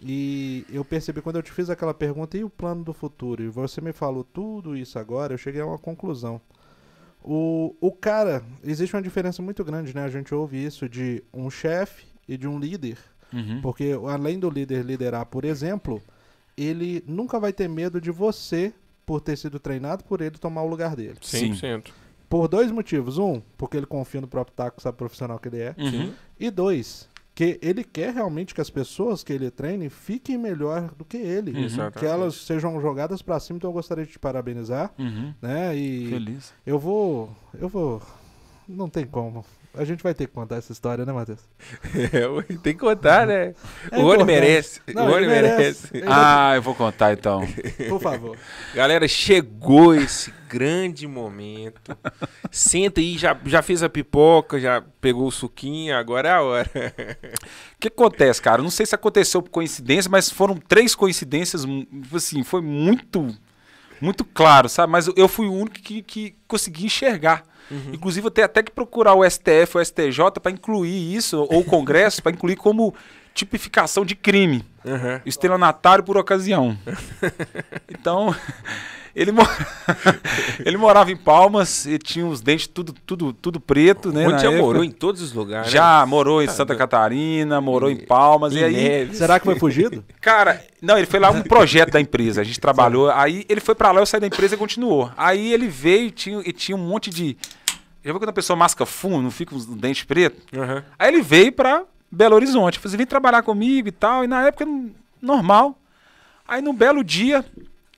e eu percebi quando eu te fiz aquela pergunta, e o plano do futuro? E você me falou tudo isso agora, eu cheguei a uma conclusão. O, o cara, existe uma diferença muito grande, né? A gente ouve isso de um chefe e de um líder, uhum. porque além do líder liderar, por exemplo, ele nunca vai ter medo de você por ter sido treinado por ele tomar o lugar dele. 100%. Sim. Por dois motivos. Um, porque ele confia no próprio Taco, sabe profissional que ele é. Uhum. E dois, que ele quer realmente que as pessoas que ele treine fiquem melhor do que ele. Uhum. Exatamente. Que elas sejam jogadas para cima. Então eu gostaria de te parabenizar. Uhum. Né? E Feliz. Eu vou. Eu vou. Não tem como a gente vai ter que contar essa história, né, Matheus? É, tem que contar, né? É o Rony merece. Não, o Rony merece. merece. Ah, eu vou contar então. Por favor. Galera, chegou esse grande momento. Senta aí, já, já fez a pipoca, já pegou o suquinho, agora é a hora. O que acontece, cara? Não sei se aconteceu por coincidência, mas foram três coincidências, hum, assim, foi muito, muito claro, sabe? Mas eu fui o único que, que consegui enxergar Uhum. Inclusive, tenho até que procurar o STF, o STJ para incluir isso, ou o Congresso, para incluir como tipificação de crime. Uhum. Estelionatário por ocasião. então, ele, mor... ele morava em Palmas e tinha os dentes tudo, tudo, tudo preto, né? Onde já época. morou em todos os lugares. Né? Já morou em Santa tá. Catarina, morou em Palmas. E, e aí. Neves. Será que foi fugido? Cara, não, ele foi lá um projeto da empresa. A gente trabalhou. Aí ele foi para lá, eu saí da empresa e continuou. Aí ele veio e tinha, e tinha um monte de. Já viu quando a pessoa masca fumo, não fica os dentes pretos? Uhum. Aí ele veio pra Belo Horizonte. Falei, assim, vem trabalhar comigo e tal. E na época, normal. Aí num belo dia,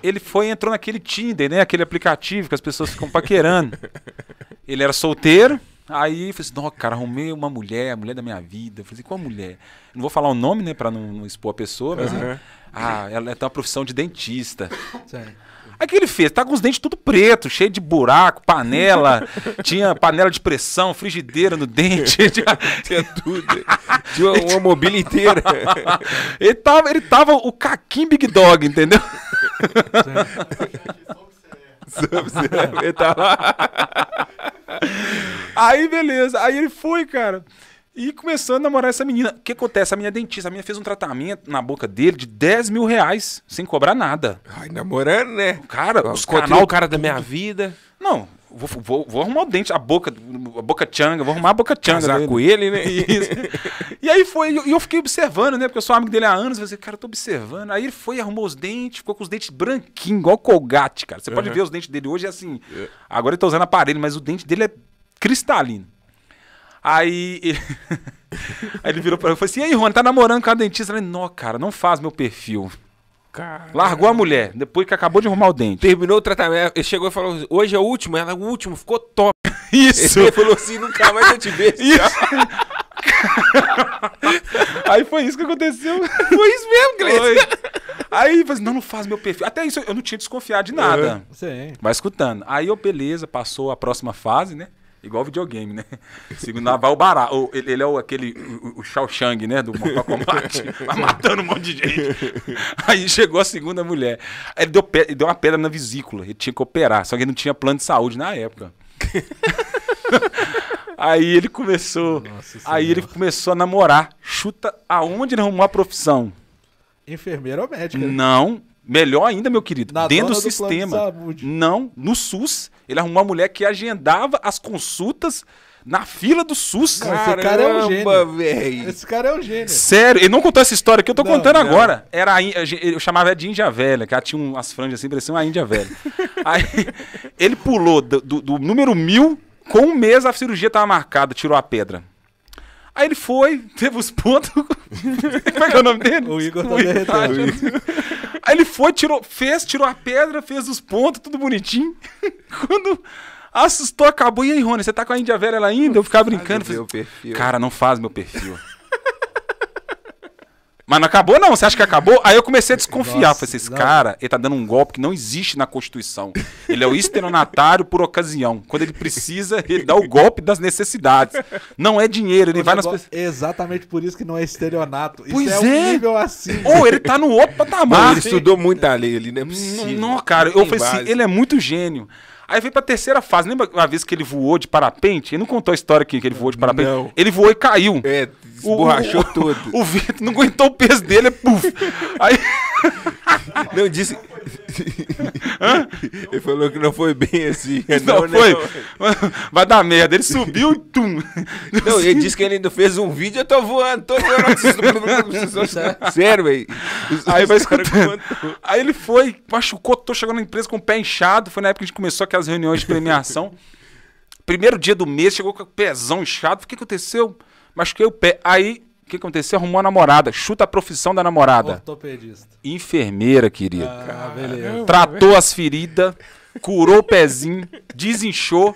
ele foi entrou naquele Tinder, né? Aquele aplicativo que as pessoas ficam paquerando. ele era solteiro. Aí eu falei assim, cara, arrumei uma mulher, a mulher da minha vida. Eu falei assim, qual mulher? Não vou falar o nome, né, pra não, não expor a pessoa, mas. Uhum. Né? ah, ela tem é uma profissão de dentista. Sério. Aí que ele fez? Tá com os dentes tudo preto, cheio de buraco, panela, tinha panela de pressão, frigideira no dente. Tinha, tinha tudo. Tinha uma, uma mobília inteira. ele, tava, ele tava o Caquim Big Dog, entendeu? Sub-Zero. tá lá. Aí, beleza. Aí ele foi, cara. E começou a namorar essa menina. O que acontece? A minha é dentista, a minha fez um tratamento na boca dele de 10 mil reais, sem cobrar nada. Ai, namorando, né? O cara, o canal, o cara da minha vida. Não, Vou, vou, vou, arrumar o dente, a boca, a boca tanga vou arrumar a boca tanga com ele, né? Isso. e aí foi, e eu, eu, fiquei observando, né? Porque eu sou amigo dele há anos, eu falei, assim, cara, eu tô observando. Aí ele foi, arrumou os dentes, ficou com os dentes branquinhos, igual colgate, cara. Você uhum. pode ver os dentes dele hoje, é assim. Uhum. Agora ele tá usando aparelho, mas o dente dele é cristalino. Aí ele, aí ele virou pra mim e falou assim: e aí, Rony, tá namorando com a dentista? Eu falei, não, cara, não faz meu perfil. Largou a mulher, depois que acabou de arrumar o dente. Terminou o tratamento, ele chegou e falou: hoje é o último, ela, o último, ficou top. Isso. Ele falou assim: nunca mais eu te vejo. Isso. Aí foi isso que aconteceu. Foi isso mesmo, Cleiton. Aí eu assim, não, não faz meu perfil. Até isso eu não tinha desconfiado de nada. Uhum. Sim. Vai escutando. Aí eu, beleza, passou a próxima fase, né? Igual videogame, né? Segundo naval barato. Ou ele, ele é o, aquele, o, o Shao Shang, né? Do Mortal Kombat. vai matando um monte de gente. Aí chegou a segunda mulher. Ele deu, ele deu uma pedra na vesícula. Ele tinha que operar. Só que ele não tinha plano de saúde na época. aí ele começou. Nossa aí ele começou a namorar. Chuta aonde ele arrumou a profissão? Enfermeira ou médica? Não. Melhor ainda, meu querido. Na dentro do, do sistema. De não, no SUS. Ele arrumou uma mulher que agendava as consultas na fila do SUS. Caramba, esse cara é um gênio. Véio. Esse cara é um gênio. Sério, ele não contou essa história que eu tô não, contando não. agora. Era a, eu chamava de Índia Velha, que ela tinha umas franjas assim, parecia uma Índia Velha. Aí ele pulou do, do, do número mil, com um mês a cirurgia tava marcada, tirou a pedra. Aí ele foi, teve os pontos. Como é que é o nome dele? O Igor tá derretendo. Aí ele foi, tirou, fez, tirou a pedra, fez os pontos, tudo bonitinho. Quando assustou, acabou. E aí, Rony, você tá com a Índia Velha ela ainda? Eu ficava brincando. Faz assim, perfil. Cara, não faz meu perfil. Mas não acabou, não. Você acha que acabou? Aí eu comecei a desconfiar. Nossa, Falei assim, esse cara, ele tá dando um golpe que não existe na Constituição. Ele é o esteronatário por ocasião. Quando ele precisa, ele dá o golpe das necessidades. Não é dinheiro, ele o vai nas pessoas. Exatamente por isso que não é estelionato. Pois isso é, é. Um é. nível assim. Ou ele tá no outro patamar. ele estudou muito lei ali, né? Não, é não, cara. eu falei assim, ele é muito gênio. Aí veio pra terceira fase. Lembra a vez que ele voou de parapente? Ele não contou a história aqui que ele voou de parapente. Não. Ele voou e caiu. É, Esborrachou o, todo. O, vento não aguentou o peso dele, é puf. Aí. Não disse. Hã? Ele falou que não foi bem assim. É não, não né, foi. Vai dar merda. Ele subiu e tum. Não, ele disse que ele ainda fez um vídeo. Eu tô voando, tô voando. Sério, velho. Aí vai escutando. Aí ele foi, machucou. Tô chegando na empresa com o pé inchado. Foi na época que a gente começou aquelas reuniões de premiação. Primeiro dia do mês, chegou com o pezão inchado. O que aconteceu? Machuquei o pé. Aí, o que aconteceu? Arrumou a namorada. Chuta a profissão da namorada. Ortopedista. Enfermeira, querido. Ah, beleza. Tratou as feridas, curou o pezinho, desinchou.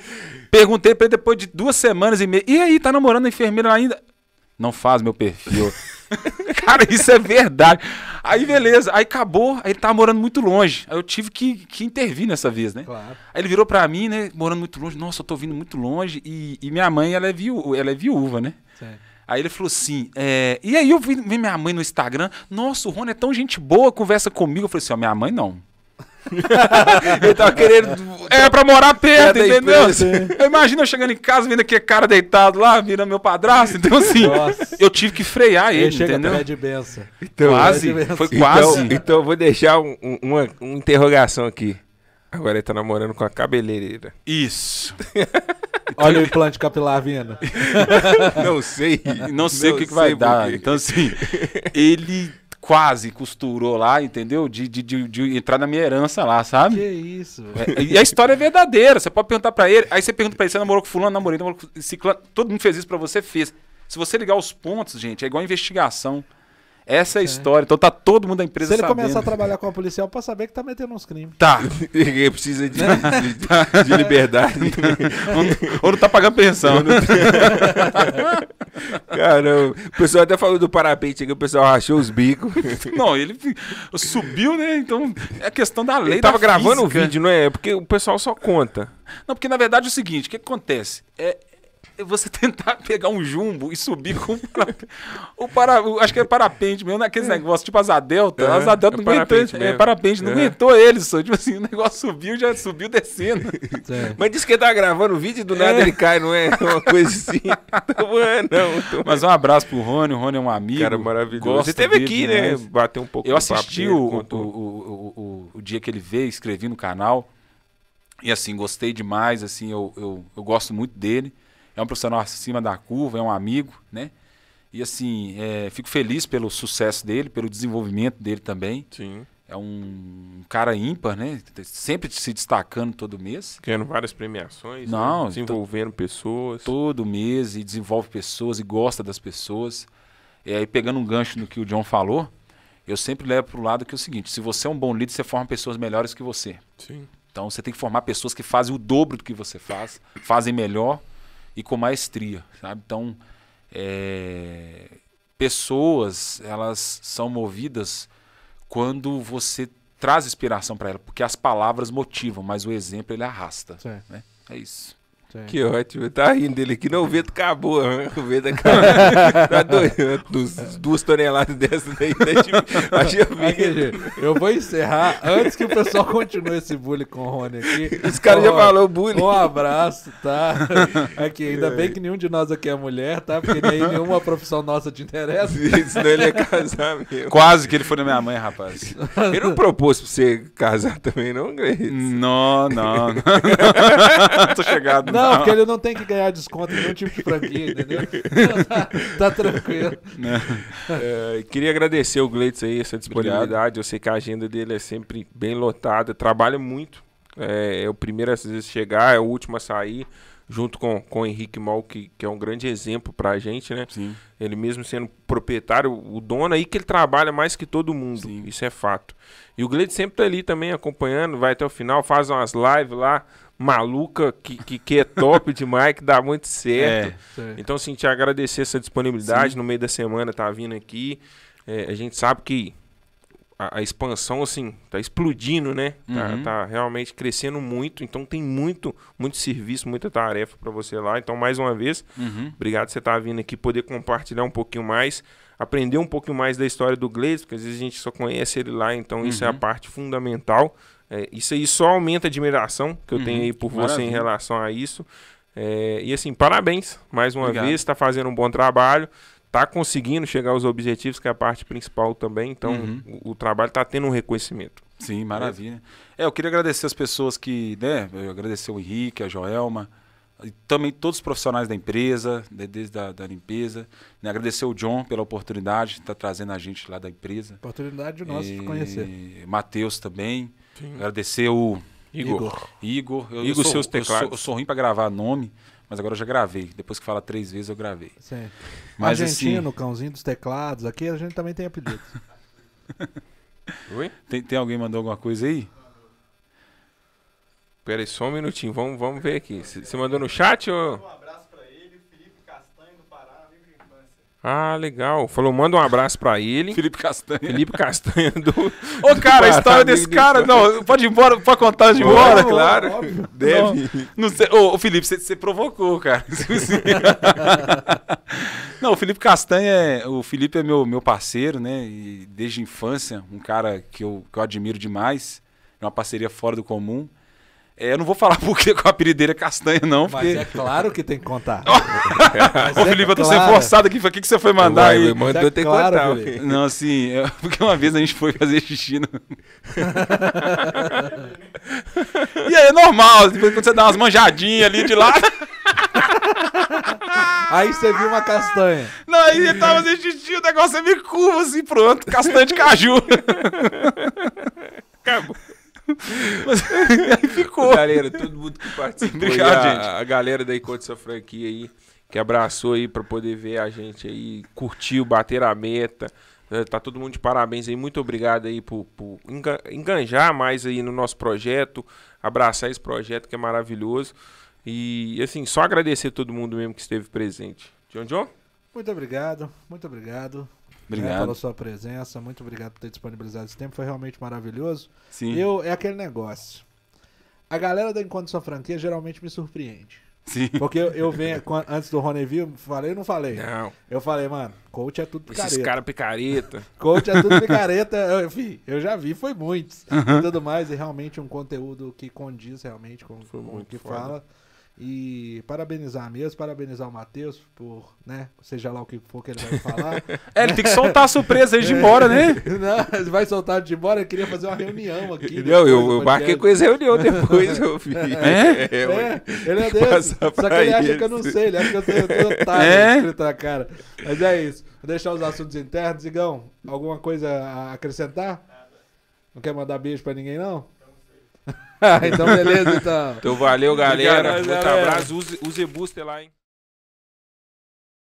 Perguntei pra ele depois de duas semanas e meia. E aí, tá namorando a enfermeira ainda? Não faz meu perfil. Cara, isso é verdade. Aí, beleza. Aí acabou. Aí ele tava morando muito longe. Aí eu tive que, que intervir nessa vez, né? Claro. Aí ele virou pra mim, né? Morando muito longe. Nossa, eu tô vindo muito longe. E, e minha mãe, ela é, viú, ela é viúva, né? Aí ele falou assim, é... e aí eu vi, vi, minha mãe no Instagram, nossa, o Rony é tão gente boa, conversa comigo. Eu falei assim, ó, minha mãe não. ele tava querendo. É pra morar perto, é entendeu? Imagina eu chegando em casa, vendo aquele cara deitado lá, virando meu padrasto. Então, assim, Nossa. eu tive que frear ele, ele entendeu? benção. Então, quase. Foi então, quase. Então, então eu vou deixar um, uma, uma interrogação aqui. Agora ele tá namorando com a cabeleireira. Isso. Então, Olha o implante capilar vindo. não sei. Não sei não o que, que vai dar. Então, assim, ele quase costurou lá, entendeu? De, de, de, de, entrar na minha herança lá, sabe? Que isso. É, e a história é verdadeira. Você pode perguntar para ele. Aí você pergunta pra ele: você namorou com fulano, namorei, namorou com ciclano. Todo mundo fez isso pra você? Fez. Se você ligar os pontos, gente, é igual a investigação. Essa é a é. história. Então tá todo mundo da empresa Se ele começar a trabalhar com a policial, pra saber que tá metendo uns crimes. Tá. ele precisa né? de, de, de liberdade. ou, ou, não tá pagando pensão. Tá. Caramba. O pessoal até falou do parapente aqui, o pessoal rachou os bicos. Não, ele subiu, né? Então é questão da lei. Ele tava gravando o vídeo, não é? é? Porque o pessoal só conta. Não, porque na verdade é o seguinte: o que acontece? É, é você tentar pegar um jumbo e subir com o para, o para acho que é parapente mesmo, né? aqueles é. negócios tipo asa delta, uhum. asa delta é não aguentou, é parapente, não aguentou ele, só tipo assim, o negócio subiu, já subiu descendo. É. Mas disse que ele tá gravando o vídeo e do nada é. ele cai, não é, é uma coisa assim. é, não, então, Mas um pro Rony, o Rony é um amigo. Cara maravilhoso. Você esteve aqui, né? Bateu um pouco Eu assisti o, o, o, o, dia que ele veio, escrevi no canal. E assim, gostei demais, assim, eu, eu, eu gosto muito dele é um profissional acima da curva, é um amigo, né? E assim, é, fico feliz pelo sucesso dele, pelo desenvolvimento dele também. Sim. É um cara ímpar, né? Sempre se destacando todo mês. Ganhando várias premiações, né? Não, né? desenvolvendo pessoas. Todo mês e desenvolve pessoas e gosta das pessoas. E aí pegando um gancho no que o John falou, eu sempre levo para o lado que é o seguinte: se você é um bom líder, você forma pessoas melhores que você. Sim. Então você tem que formar pessoas que fazem o dobro do que você faz, fazem melhor e com maestria, sabe? Então, é, pessoas, elas são movidas quando você traz inspiração para ela, porque as palavras motivam, mas o exemplo ele arrasta. Né? É isso. Sim. É. Que ótimo. Tá rindo dele aqui. Não, o vento acabou. Né? O vento acabou. tá doido. Né? duas toneladas dessas daí. Achei né? Tipo? Eu vou encerrar antes que o pessoal continue esse bullying com o Rony aqui. Os caras já falou bullying. Um abraço, tá? Aqui, ainda é. bem que nenhum de nós aqui é mulher, tá? Porque nem nenhuma profissão nossa te interessa. Senão ele ia casar mesmo. Quase que ele foi na minha mãe, rapaz. Ele não propôs pra você casar também, não, Grace? Não, não. não. Tô chegado. Não, não, porque ele não tem que ganhar desconto em nenhum tipo de franquia, entendeu? tá, tá tranquilo. É, queria agradecer o Gleitz aí, essa disponibilidade. Eu sei que a agenda dele é sempre bem lotada, trabalha muito. É, é o primeiro às vezes chegar, é o último a sair junto com, com o Henrique Mal, que, que é um grande exemplo para a gente, né? Sim. Ele mesmo sendo proprietário, o dono é aí que ele trabalha mais que todo mundo, Sim. isso é fato. E o Gleide sempre tá ali também acompanhando, vai até o final, faz umas lives lá, maluca que, que, que é top demais, que dá muito certo. É, então, assim, te agradecer essa disponibilidade Sim. no meio da semana, tá vindo aqui. É, a gente sabe que a, a, expansão, assim, tá explodindo, né? Tá, uhum. tá, realmente crescendo muito. Então, tem muito, muito serviço, muita tarefa para você lá. Então, mais uma vez, uhum. obrigado por você estar tá vindo aqui, poder compartilhar um pouquinho mais aprender um pouquinho mais da história do Gleice, porque às vezes a gente só conhece ele lá, então uhum. isso é a uhum. parte fundamental é, isso aí só aumenta a admiração que eu uhum, tenho aí por você maravilha. em relação a isso. É, e assim, parabéns mais uma Obrigado. vez, está fazendo um bom trabalho, está conseguindo chegar aos objetivos, que é a parte principal também. Então, uhum. o, o, trabalho está tendo um reconhecimento. Sim, maravilha. É, eu queria agradecer as pessoas que, né, eu agradecer o Henrique, a Joelma, também todos os profissionais da empresa, desde a da limpeza. Né? Agradecer o John pela oportunidade de estar tá trazendo a gente lá da empresa. Oportunidade nossa e... de conhecer. Matheus também. Sim. Agradecer o Igor. Igor, eu, Igor eu sou, seus teclados. Eu sou, eu sou ruim para gravar nome, mas agora eu já gravei. Depois que fala três vezes, eu gravei. Sim. Mas, Argentino, assim... cãozinho dos teclados. Aqui a gente também tem apelido. Oi? Tem, tem alguém mandou alguma coisa aí? Peraí aí, só um minutinho, vamos, vamos ver aqui. Você mandou no chat ou. Um abraço pra ele, Felipe Castanho do Pará, amigo infância. Ah, legal. Falou, manda um abraço pra ele. Felipe Castanho. Felipe Castanho do. Ô, cara, a história desse cara. Não, pode ir embora, pode contar de embora, claro. Óbvio. Deve. Não, não sei. Ô, Felipe, você, provocou, cara. não, o Felipe Castanho é. O Felipe é meu, meu parceiro, né? E desde a infância, um cara que eu, que eu admiro demais. É uma parceria fora do comum. É, eu não vou falar porque o apelido dele é Castanha, não. Mas é claro que tem que contar. Ô, Felipe, eu tô é claro. sendo forçado aqui. O que, que você foi mandar Uai, aí? Mandou então é ter claro, contar. Felipe. Não, assim, eu... É, porque uma vez a gente foi fazer xixi. No... e aí é normal, depois quando você dá umas manjadinhas ali de lado. Aí você viu uma castanha. Não, aí ele tava fazendo xixi, o negócio você é me curva assim, pronto. Castanha de caju. Acabou. Mas aí ficou. Galera, todo mundo que participou. Obrigado, a, gente. A galera da Encontro Sua Franquia aí, que abraçou aí pra poder ver a gente aí, curtiu, bater a meta. Né? Tá todo mundo de parabéns aí. Muito obrigado aí por, por enganjar mais aí no nosso projeto, abraçar esse projeto que é maravilhoso. E assim, só agradecer todo mundo mesmo que esteve presente. John John? Muito obrigado, muito obrigado. Né, obrigado. Né, pela sua presença. Muito obrigado por ter disponibilizado esse tempo. Foi realmente maravilhoso. Sim. Eu, é aquele negócio. A galera da Encontro Sua Franquia geralmente me surpreende. Sim. Porque eu, eu venho, antes do Roneville, falei ou não falei? Não. Eu falei, mano, coach é tudo picareta. Esses caras picareta. coach é tudo picareta. Eu, enfim, eu já vi, foi muitos. Uhum. E tudo mais, e realmente um conteúdo que condiz realmente com, com o que foda. fala. E parabenizar mesmo, parabenizar o Matheus por, né? Seja lá o que for que ele vai falar. é, ele tem que soltar a surpresa aí de embora, né? Não, ele vai soltar de embora, ele queria fazer uma reunião aqui. Né, não, eu, eu marquei com essa reunião depois, eu vi. É? é, é ele é desse. Só que ele acha isso. que eu não sei, ele acha que eu tenho todo é? escrito na cara. Mas é isso. Vou deixar os assuntos internos. Igão, alguma coisa a acrescentar? Nada. Não quer mandar beijo pra ninguém, não? então beleza, então. Então valeu, galera. Muito abraço. Use, use booster lá, hein?